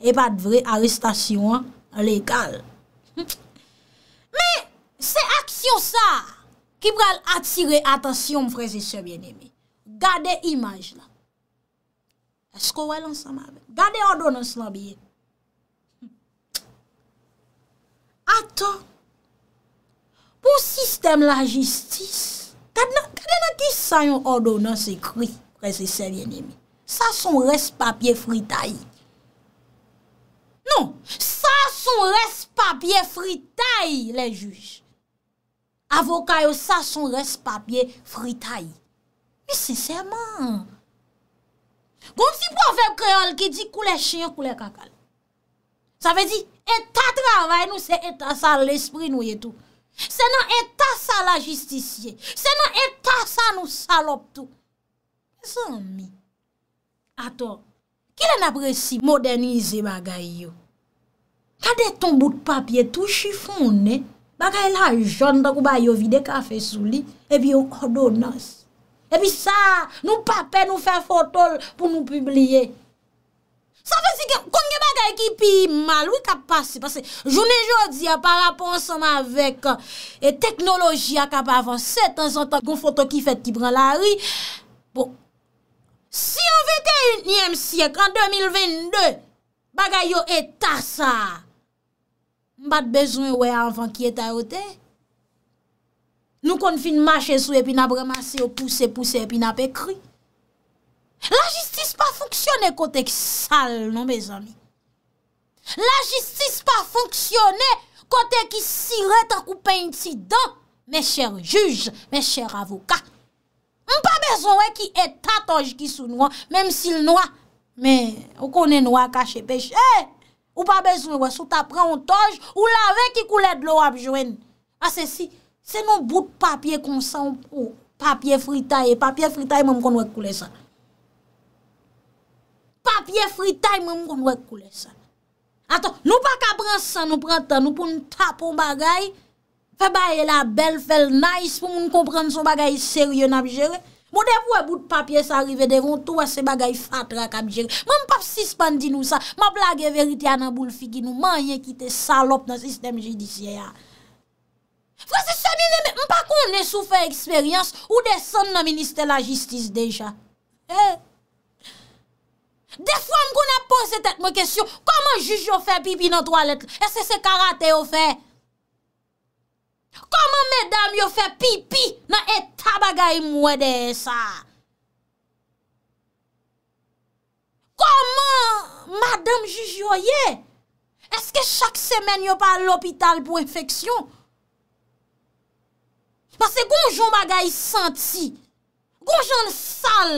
E pat vre arrestasyon Legal Me se aksyon sa Ki pral atire Atasyon m freze se bien eme Gade imaj la Esko wè lan sa mame Gade an donan sa mabye Atan Pou sistem la jistis Kadè nan ki sa yon ordo nan se kri prese seryenye mi? Sa son res papye fritay. Non, sa son res papye fritay le juj. Avokay yo sa son res papye fritay. Mi seseyman. Gon si profep kreol ki di koule chen koule kakal. Sa ve di etatran vay nou se etasan l'espri nou yetou. Se nan etas sa la justisye Se nan etas sa nou salop tou E san mi Ato Ki len apresi modernize bagay yo Kade ton bout papye Tou chifon ne Bagay la jondan kou bayo vide kafe sou li E pi yo kodonos E pi sa nou papye nou fe fotol Pou nou publie Sa fe si gen kon ki pi mal, wè ka pase, jounen jodi, pa raponsan me avèk, e teknologi a ka pa avansè, tan zantan, gon fote ki fèt, ki pran la ri, bon, si an vète yon yèm sièk, an 2022, bagay yo etas sa, mbate bezoun wè anvan ki etayote, nou kon fin mâche sou, epi nan bremase, epi nan pekri, la jistis pa foksyon e kotek sal, nan bezan mi, La jistis pa funksyonè kote ki sireta ou peinti dan, me chèr juj, me chèr avoka. M pa bezon wè ki etat toj ki sou nouan, mèm si nouan, mè, ou konen nouan kache pech. E, eh! ou pa bezon wè, sou tapren ou toj, ou lave ki koule dlo wabjwen. Ase si, se nou bout papye konsan, ou papye fritaye, papye fritaye mèm kon wèk koule san. Papye fritaye mèm kon wèk koule san. Aton, nou pa ka pransan nou prantan nou pou nou tapon bagay Fè baye la bel fèl nays pou moun kompran son bagay serye nan abjere Moun devou e bout papye sa arrive devon tou eh? a se bagay fatra kan abjere Moun pap sispan di nou sa Moun blage verite anan boul fikin nou Manye ki te salop nan sistem jidisiye ya Franses se mi ne me Moun pa kon ne soufe eksperyans Ou de san nan minister la jistise deja De fwam kon ap Pwese tet mwen kesyon, koman juj yo fe pipi nan toalet? Ese se karate yo fe? Koman medam yo fe pipi nan etabagay mwede e sa? Koman madame juj yo ye? Ese ke chak semen yo pa l'opital pou infeksyon? Pase gounjou magay senti? Gounjou n sal? Sal?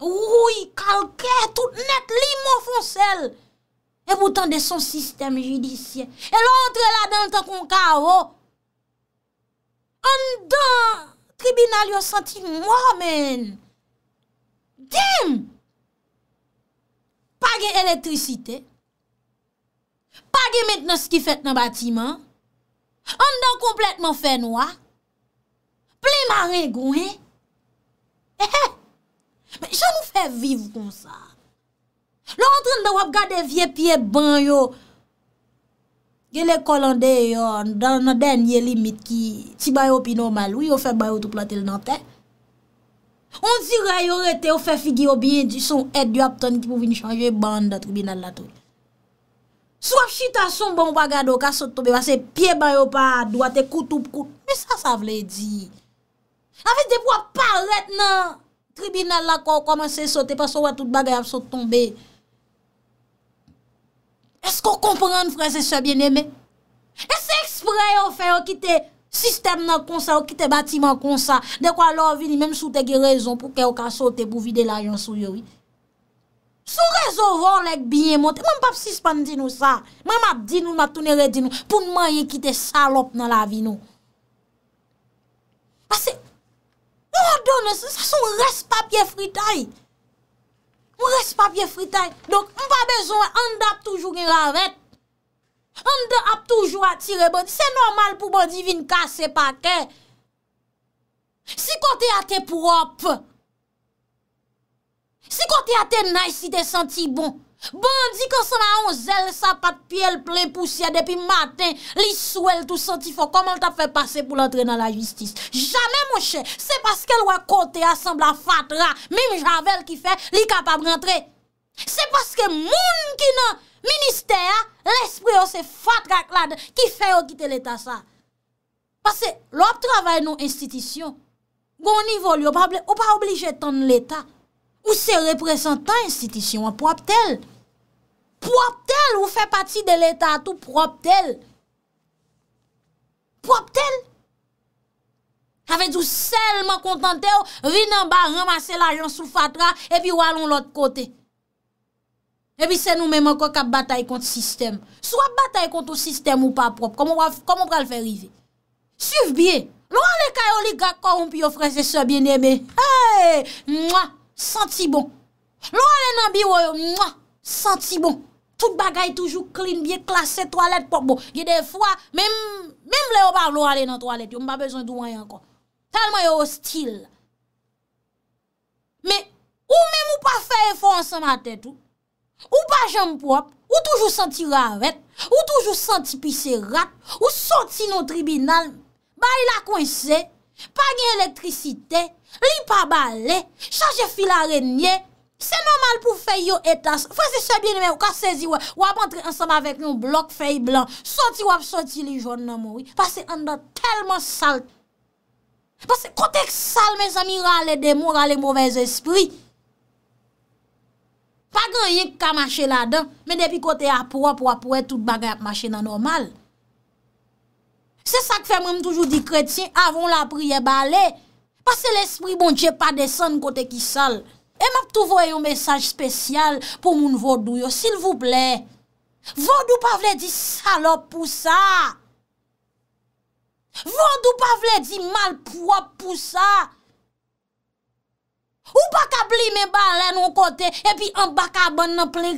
Woui, kalke, tout net, li mou fon sel. E boutan de son sistem judisyen. E loutre la dentan kon kawo. An dan, tribunal yo santi mou amen. Dim! Page elektrisite. Page met nan skifet nan batiman. An dan kompletman fen wak. Ple mare gwen. Eheh! Mwen chan nou fè viv kon sa? Lò an tran nou ap gade vie piye ban yo ge le kolande yo nan denye limit ki ti bayo pi normal, ou yo fè bayo tou platel nan te? On zira non, yo rete yo fè figi yo biye di son Edwapton ki pou vin chanje ban da tribunal la ton. Sou ap chita son bon wak gade yo ka sot tobe wase piye bayo pa adwate koutou p'koutou. Mwen sa sa vle di? Afe de pou ap paret nan? Kribinel la kon komanse sote, pas ou a tout bagay ap sote tombe. Es kon kompran franse sou a bien eme? Es se eksprey ou fe ou kite sistem nan konsa, ou kite batiman konsa, dekwa lor vini menm sou te ge rezon pou ke ou ka sote pou vide l'ajon sou yori. Sou rezovan lek binye mot, mwen pap sispan di nou sa, mwen ap di nou, mwen ap toune re di nou, pou mwen ye kite salop nan la vi nou. Pase, Mwen adone se, se mwen res papye fritay, mwen res papye fritay, donk mwen pa bezon an da ap toujou gen raret, an da ap toujou atire bon, se normal pou bon divin kase pake, si kote ate prop, si kote ate nice, si te senti bon. Non, bon di kon se la an zel sa pat pielle ple poussia depi maten li sou el tou senti fok Koman ta fe pase pou l'entre nan la justis Jamen monshe, se paske lwa kote a sembla fatra Mim janvel ki fe li kapab rentre Se paske moun ki nan minister l'espre yo se fatra klad Ki fe yo kite l'eta sa Pase lop travay nou institisyon Gon nivol yo, ou pa oblije ton l'eta Ou se representan institisyon wap prop tel? Prop tel ou fe pati de l'Etat ou prop tel? Prop tel? Afe djou selman kontante ou, vin nan ba ramase la jan sou fatra, epi ou alon l'ot kote. Epi se nou menman ko ka batay kont sistem. So ap batay kont ou sistem ou pa prop, komon pral fe rize. Suf bie, lwa le kayo li ga koron pi yo frese se bine me. Hey, mwa! Senti bon. Lo ale nan bi woy yo, mwa. Senti bon. Tout bagay toujou clean, biye klasè, toalet pop bon. Gede fwa, mem, mem le yo pa lo ale nan toalet yo. Mba bezon dou woy ankon. Talman yo ostil. Me, ou mem ou pa feye fwa ansan ma tèt ou. Ou pa jem pop. Ou toujou senti ravèt. Ou toujou senti pisè rat. Ou senti nou tribunal. Ba il a kwen se. Pa gen elektrisitey. Li pa bale, chanje filare nye, se normal pou feyo etas. Fase se biene men, wap entre ansama vek nou blok fey blan. Soti wap, soti li joun nan mori. Pase anda telman sal. Pase kote sal, men sa mi rale demou, rale mouvez espri. Pa gran yon kwa mache la dan, men depi kote aprop, wap wap wap wap mache nan normal. Se sa kwe mwen toujou di kretien, avon la priye bale, Pase l'esprit bon je pa desen kote ki sal. E map touvoye yon mesaj spesyal pou moun vodou yo. Sil vouple, vodou pa vle di salop pou sa. Vodou pa vle di malprop pou sa. Ou baka bli men balen yon kote, epi an baka ban nan pli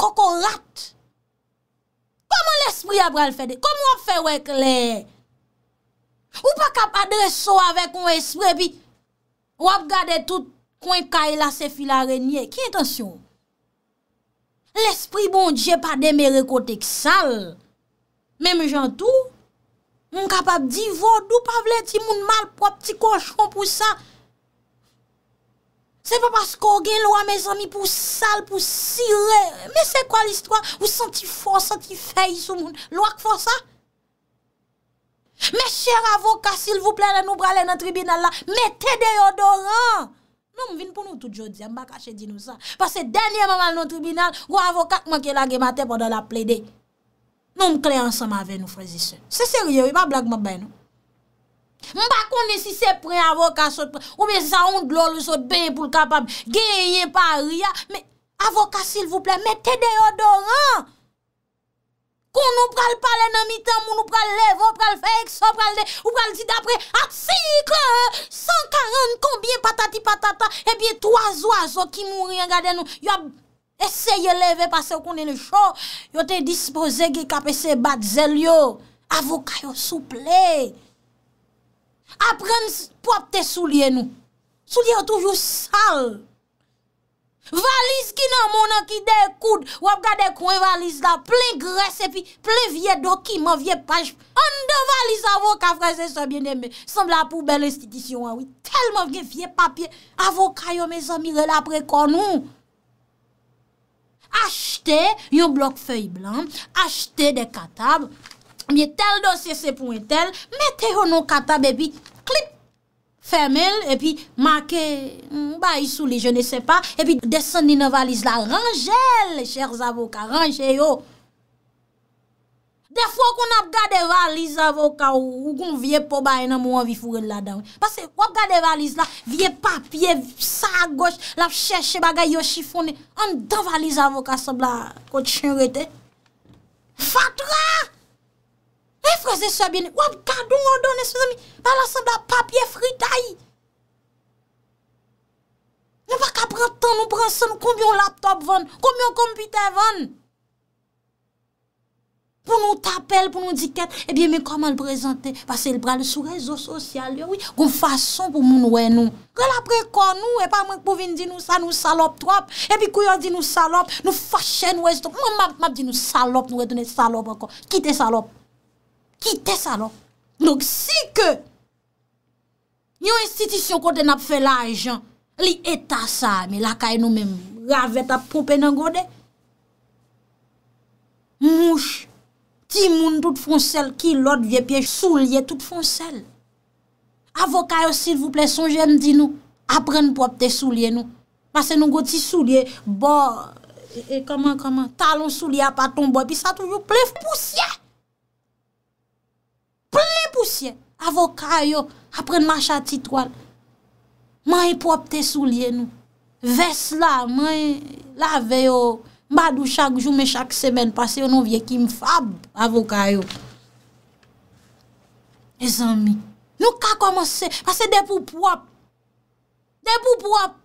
kokorat. Koman l'esprit apre al fede? Koman fe wek ley? Ou pa kap adre so avèk ou espri pi wap gade tout kwen kaye la se fila renyè. Ki intasyon? L'espri bon diye pa deme rekote ksal. Mèm jantou, moun kap ap di vo, d'ou pa vle ti moun mal prop ti kochon pou sa. Se pa pas kogen lwa me zami pou sal, pou sirè. Mè se kwa l'istwa? Ou senti fò, senti fèy sou moun. Lwa k fò sa? Mè chèr avokat, s'il vous plè, lè nou bralè nan tribinal la, mè tèdè yon doran! Mè mou vin pou nou tout jodze, mè bakache di nou sa. Pasè denye mamal nan tribinal, wè avokat mwen ke lage matèp wè do la ple de. Mè mou kle ansan mè avè nou frazi se. Se seriè wè, mè blag mè bè nou. Mè bakone si se pre avokat, ou mè sa on glol, ou sa bè pou l kapab, gèye yon pa ria. Mè avokat, s'il vous plè, mè tèdè yon doran! Kon nou pral pale nan mitan, moun nou pral leve, ou pral feyekso, ou pral zide apre atsikle, 140 kombye patati patata, e eh bie 3 oaz ou ki moun rien gade nou. Yo ap eseye leve pase ou konde le cho, yo te dispose ge kapese bat zel yo, avokay yo souple. Aprende pou ap te soulie nou, soulie yo touvi yo sal. Valise ki nan mounan ki dekoud, wap gade kwen valise la, plen gres epi, plen vie do ki, mwen vie paj, an do valise avok a frajse se bine mbe, san bla pou bel institisyon anwi, tel mwen vie vie papye, avokay yo me san mire la pre konon. Achte, yon blok fey blan, achte de katab, mye tel dosye se pwen tel, mette yon nou katab epi, Femel, epi make, mba hmm, yisou li, je ne se pa, epi desen ni nan valiz la, range el, chers avoka, range yo. Defo kon ap gade valiz avoka ou kon vie po bayen an mwa vi fure la dan. Pase wap gade valiz la, vie papye, sa a goch, la fcheche bagay yo chifone, an dan valiz avoka som la koti chen rete. Fatra! Efrasi se bine, wap kado wadone se zami, wala san da papye fritay. Nye baka pran tan nou pran san nou, konbyon laptop van, konbyon kompite van. Poun nou tapel, pou nou diket, e eh biye men koman l prezante, pa se l pran sou rezo sosyal, yon fason pou moun wè nou. Kwa la prekon nou, e pa mwen pou vin di nou sa nou salop trop, e bi kou yon di nou salop, nou fache nou wè zito, mwen map map di nou salop, nou wè dounè salop akon, kite salop. Kite sa lò. Nouk si ke, yon institisyon kote nap fe la ajan, li eta sa, me lakay nou men, ravet ap poupe nan gode. Mouch, timoun tout fon sel, ki lot vie pie, soulye tout fon sel. Avokay yo, sil vouple, son jen di nou, apren pou ap te soulye nou. Pase nou go ti soulye, bo, e kaman e, kaman, talon soulye ap aton bo, e pi sa toujou plef pousyè. Avokay yo, apren mancha titwal Man yi pop te sou liye nou Ves la, man yi la ve yo Madou chak, jume chak semen Pase yo nou vie kim fab Avokay yo E zanmi Nou ka komanse, pase depou pop Depou pop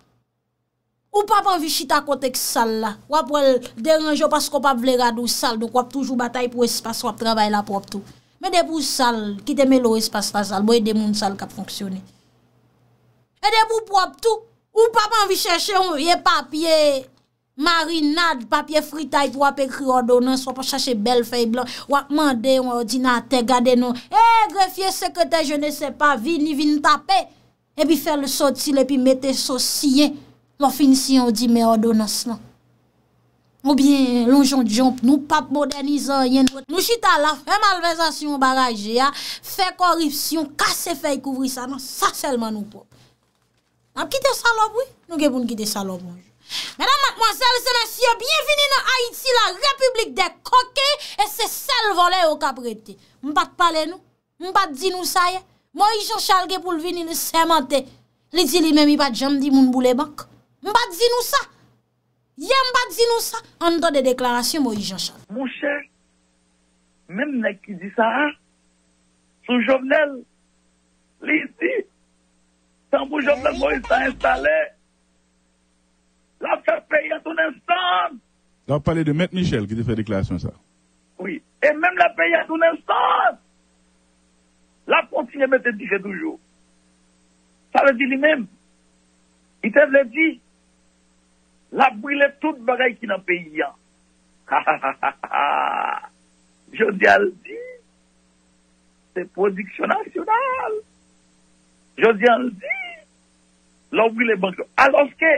Ou pap an vichita kotek sal la Wap wèl deranj yo Pase ko pap vle radou sal Donk wap toujou batay pou espas wap trabay la pop tou Wap wèl Me depou sal, kite me lo espas fa sal, boye demoun sal kap fonksyonen. E depou pou ap tou, ou papa anvi chache, yon yon papye marinade, papye fritay pou ap ekri ordonans, wap chache bel fay blan, wap mande, wap di nan te gade nou, e eh, gre fye sekete, je ne se pa, vin, vin tape, e bi fè le sotile, pi mette sot sien, wap fin sien, wap di me ordonans nan. Ou bien, lonjon dijonp, nou pap modernizan yen, nou chita la, fè malvezasyon baraje ya, fè koripsyon, kase fè kouvri sa nan, sa selman nou pop. A kite salob wè, nou genpoun kite salob wè. Mèdam matmwansel, senasyon, biye vini nan Haïti, la republik de koke, e se sel volè ou kap rete. Mwen pat pale nou, mwen pat di nou sa ye, mwen yon chalge pou vini le semente, li di li mèmi pat jan di moun boule bank, mwen pat di nou sa. Yem dit nous ça, ça en des des Moïse Jean-Charles. mon cher, même nèk qui dit ça, hein, sous jovenel, li tant que mou jovenel Moïse a installé la à tout l'instant instant. a parlé de Maître Michel qui fait fait déclaration ça. Oui, et même la à tout instant. La à mettre des fè toujours ça le dire lui-même il te le dit La brilè tout bagay ki nan pe yon. Ha ha ha ha ha ha. Jodi al di. Se prodiksyon nasyonal. Jodi al di. La brilè bankyo. Aloske.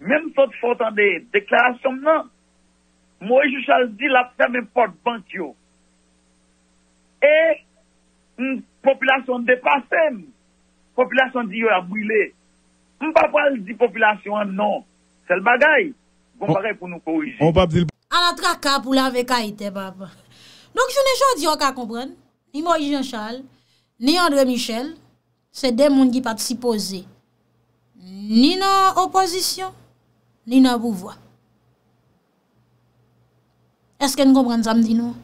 Mem fote fote an de deklarasyon nan. Mwen jushal di la ferme port bankyo. E. M population de pasen. Population di yo a brilè. M papal di population an non. nan. Se l bagay, bon bagay pou nou pou oujit. An a traka pou la veka ite, pap. Nouk jounen jodi yo ka kompren, ni Mojian Charles, ni André Michel, se demoun ki pat sipoze, ni nan opozisyon, ni nan bouvoi. Eske nou kompren zamdi nou?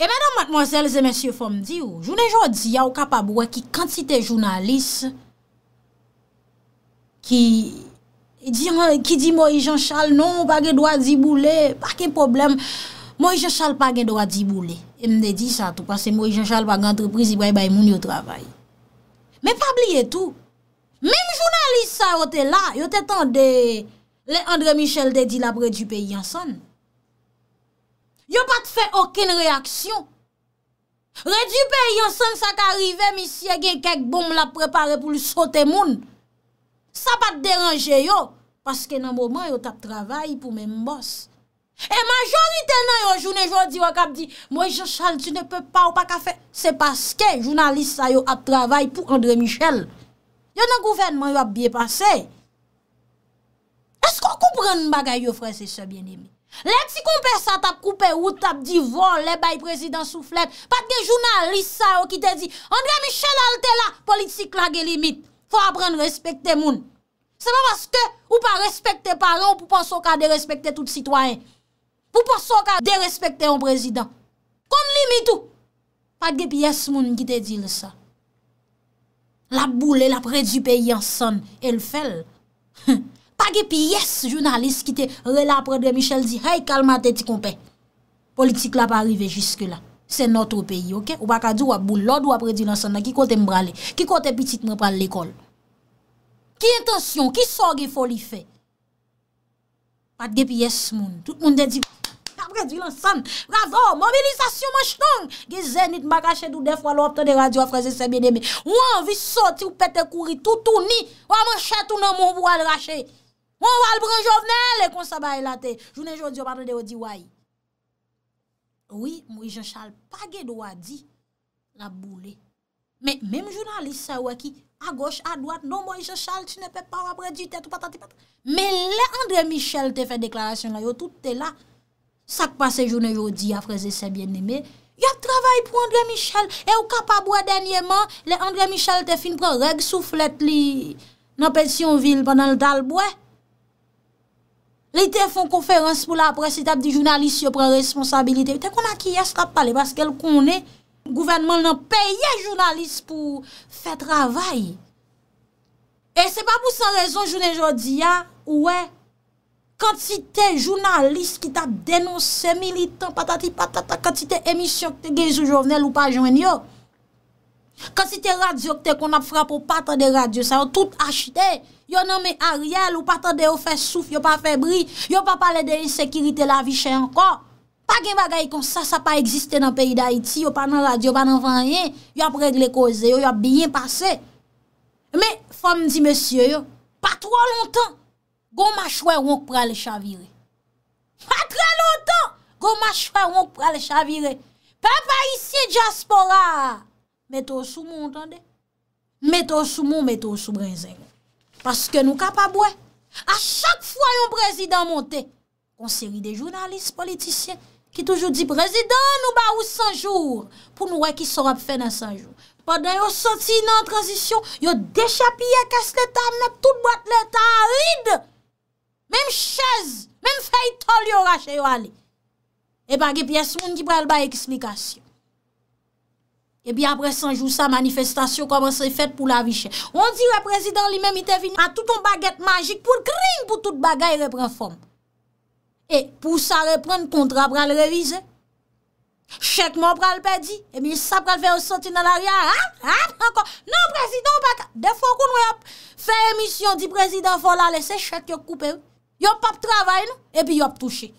E menan matmozèl zè mèsyou fòm di ou, jounen jodi yo ka pa bouwe ki kantite jounalise ki di Moïse Jean Charles, non, pa gen do a diboulé, pa kem problem, Moïse Jean Charles pa gen do a diboulé, e mne di sa tou, pa se Moïse Jean Charles pa gen entreprise, i bay bay moun yo travay. Me pabli etou, mem jounalise sa yo te la, yo te tan de, le André Michel de di la predupe yansan, yo pa te fe okine reaksyon, redupe yansan sa ka rive, misi e gen kek bom la prepare pou li sote moun, Sa pa te deranje yo, paske nan mouman yo tap travay pou men mbos. E majorite nan yo jounen joudi wak ap di, mwen joushal, tu ne pe pa ou pa kafe. Se paske, jounalisa yo ap travay pou Andre Michel. Yo nan gouvenman yo ap biye pase. Esko koupran mbaga yo frese se bien emi? Lèk si kouper sa tap kouper ou tap di, von lè bay prezident sou flem, patke jounalisa yo ki te di, Andre Michel halte la, politik lage limit. Fwa apren respekte moun. Se pa baske ou pa respekte paron pou pa sou ka de respekte tout sitwayen. Pou pa sou ka de respekte yon prezident. Kon li mitou. Pa gepi yes moun ki te dile sa. La boule la prej du peyi ansan el fel. Pa gepi yes jounalist ki te rele apre de Michel Di. Hey kalma te ti kompe. Politik la pa arrive juske la. Se notro peyi, ok? Ou baka di wap boulod ou apre di lansan nan ki kote mbrale, ki kote pitit mwen pral l'ekol. Ki intasyon, ki soge foli fe? Pat gepi yes moun. Tout moun de di apre di lansan. Bravo! Mobilisasyon manjtong! Ge zenit baka chedou def walo optan de radio afreze sebe de mi. Mwen vi soti ou pete kouri toutou ni. Waman chetou nan moun wale rache. Mwen wale bre jovnel e konsa baye late. Jounen joun di wap ato de wadi waye. Oui, mou Ijechal pa ge do a di, la boule. Men, men mou jounalise sa wè ki, a goch, a doat, non mou Ijechal, ti ne pe pa wapre di, te tou pata, te pata. Men, le André Michel te fè deklarasyon la, yo tout te la. Sak pa se jounen yo di, a freze se bien nime. Yo travèl pou André Michel, e yo kapabouè denyèman, le André Michel te fin prè reg souflet li. Non pe si yon vil banan l dalbouè. Li te fon konferans pou la apresi tap di jounalist yo pren responsabilite. Te kon a ki eskap pale, baske l kon ne, gouvernement nan peye jounalist pou fe travay. E se pa pou san rezon jounen jodi ya, ouwe, kantite jounalist ki tap denonse militan, patati patata, kantite emisyon ki te gejou jounel ou pa jounen yo, kantite radyo ki te kon ap fra pou pata de radyo, sa yo tout achite. E, Yo nanme Ariel, yo patande yo fe souf, yo pa fe bri, yo pa pale de insekirite la vi chen anko. Pa gen bagay kon sa, sa pa egziste nan peyi d'Haïti, yo pa nan radio, pa nan fanyen, yo ap regle koze, yo yo ap biyen pase. Me, fom di mesye yo, pa tro lontan, gon ma chwe ronk pra le chavire. Pa tro lontan, gon ma chwe ronk pra le chavire. Pe pa isye diaspora, meto sou moun, meto sou moun, meto sou brezèl. Paske nou ka pa bwe, a chak fwa yon prezidant monte, konseri de jounalist, politisyen, ki toujou di prezidant nou ba ou sanjou, pou nou wek ki sorap fe nan sanjou. Padan yo soti nan transisyon, yo dechapi ye kas letan, mep tout bat letan, rid, mem chez, mem fey tol yo rache yo ali. E bagi piyes moun ki prel bay eksmikasyon. Ebi apres anjou sa manifestasyon koman se fèt pou la vichè. On dirè prezident li mèm itè vinè a touton bagèt magik pou l'kring pou tout bagay repren fòm. E pou sa repren kontra pral revize. Chèk mò pral pedi, ebi sa pral fè ou soti nan a riyan. Non prezident, de fò koun wè ap fè emisyon di prezident fol a lese, chèk yo koupe. Yo pap travay nou, ebi yo ap touche.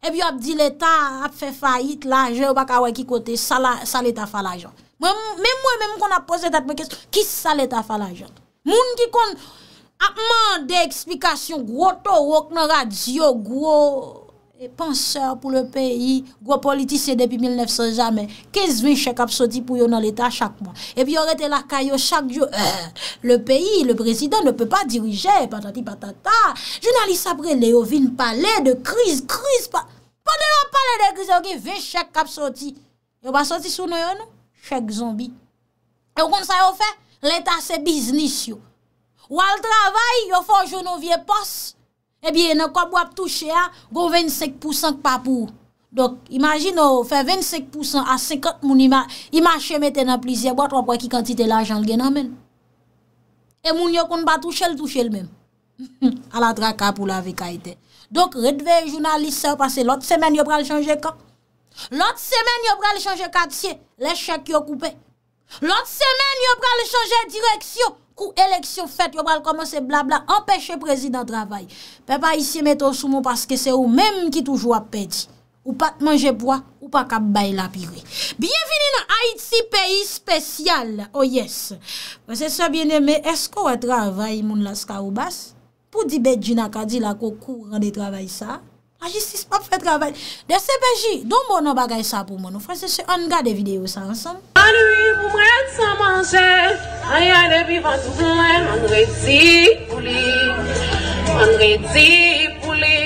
Ebi yo ap di leta, ap fe fayit la, je ou baka wakikote, sa leta fa la jen. Men mwen, men mwen kon ap pose dat me kes, kis sa leta fa la jen? Moun ki kon apman de eksplikasyon, gwo to wak nan radyo, gwo... Penseur pou le peyi, gwo politisye depi 1900 jamen, 15 ve chèk apsoti pou yon an l'Etat chakman. E pi yon rete la kaya chak diyo, le peyi, le prezident ne pe pa dirije, patati patata, jenalise apre le yo vin pale de kriz, kriz pa, pa de la pale de kriz, yo ki ve chèk apsoti. Yo pa soti sou nou yon, chèk zombi. E wakon sa yo fe, l'Etat se biznis yo. Ou al travay, yo fon jounou vie pos, E biye, nou kwa bo ap touche a, go 25% kwa pa pou. Donk, imajin nou, fe 25% a 50 moun ima cheme te nan plizye, bo a 3 pwa ki kantite l'ajan l genan men. E moun yo kon ba touche l touche l men. A la draka pou la veka ite. Donk, redve jounalise serpase, l ot semen yo pral chanje kak. L ot semen yo pral chanje katsye, l eshek yo koupe. L ot semen yo pral chanje direksyo. Ou eleksyon fèt yo pral komanse blabla Empèche prezident travay Pe pa isye meto soumou Paske se ou menm ki toujwa pedi Ou pat manje pwa Ou pa kap bay la pire Bienveni nan Haiti, peyi spesyal O oh yes Pwese sa bienemme Esko wè travay moun las ka ou bas Pou di bedjina kadi la koukou Rande travay sa A jistis pa pou fèt gavèd Dè se peji, don bono bagay sa pou moun Fòn se se an gade videyo sa ansan Anoui pou mwen sa manje A yade vivan sou mwen Anreti pou li Anreti pou li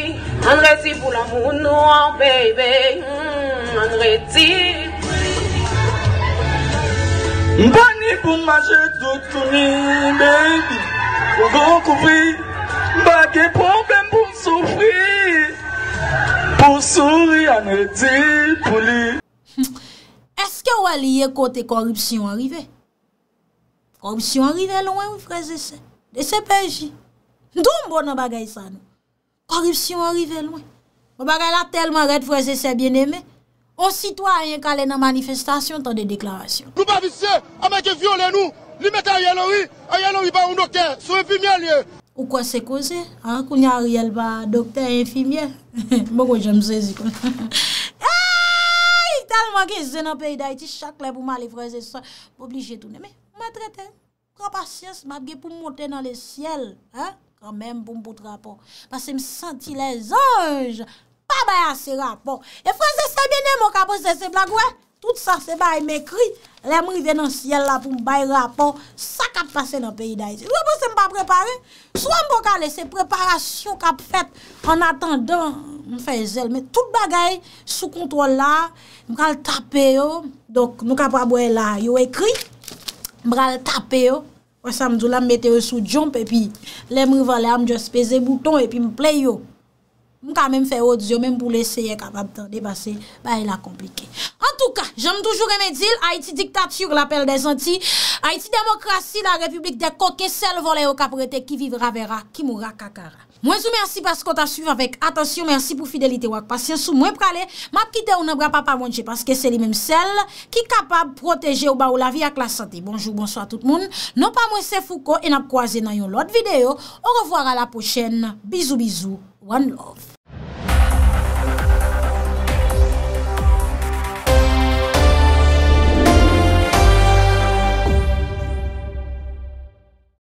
Anreti pou la moun nouan Baby Anreti pou li Anreti pou li Mba ni pou mwen jèdou Tou ni, baby Mba gen problem pou m soufri Ou souri ane di pou li. Eske wali ye kote korupsyon arrive? Korupsyon arrive lwen ou freze se? De se peji? Dou mbo nan bagay sa nou? Korupsyon arrive lwen. Mba bagay la telman ret freze se bieneme. Ou sitwa yon kale nan manifestasyon tan de deklarasyon. Nou pa visye, a meke viole nou. Li mette a yon lori, a yon lori ba un doke. Sou epi myen liye. Ou kwa se koze, an, kou nyan riyal ba doktor, infimier. Mwoko, jen mse zi kon. Eyyy, talman ki zè nan pey da iti, chakle pou mwa li fraze se. Mwoblije toune, mwen mwen trete. Kwa pasyens, mwen apge pou mwote nan le siel. Ha, kwa mwen mwen pou mwote rapor. Pase mwen senti le zonj, pa bayan se rapor. E fraze se, mwen mwen kapo se se blagwe. Tout sa se baye mekri, lèmri ven an siyèl la pou m baye rapor, sa kap pase nan peyi daye. Lèmri se m pa prepare, swan m poka lè se preparasyon kap fèt, an atan dan, m fè zèl, mè tout bagay sou kontrol la, m pral tape yo, donk mou kap ap wè la yo ekri, m pral tape yo, wè sa m djou la m mette yo sou djomp, lèmri valè am djous peze bouton, m play yo. Mwen ka menm fè odzyon, menm pou leseye kapap tan debase, ba el la komplike. En touka, jenm toujou remedil, Haiti diktatür, lapel de zanti. Haiti demokrasi, la republik de koke, sel vole yo kaprete, ki vivra vera, ki moura kakara. Mwen sou mersi paskou ta suyve avèk. Atansyon, mersi pou fidelite wak pasyen sou mwen prale. Map kite ou nan bra pa pavonje, paske seli menm sel, ki kapab proteje ou ba ou la vi ak la sante. Bonjou, bonsoy a tout moun. Non pa mwen se fouko, en ap kouaze nan yon lot videyo. Ou revoar a la pochen, bizou bizou,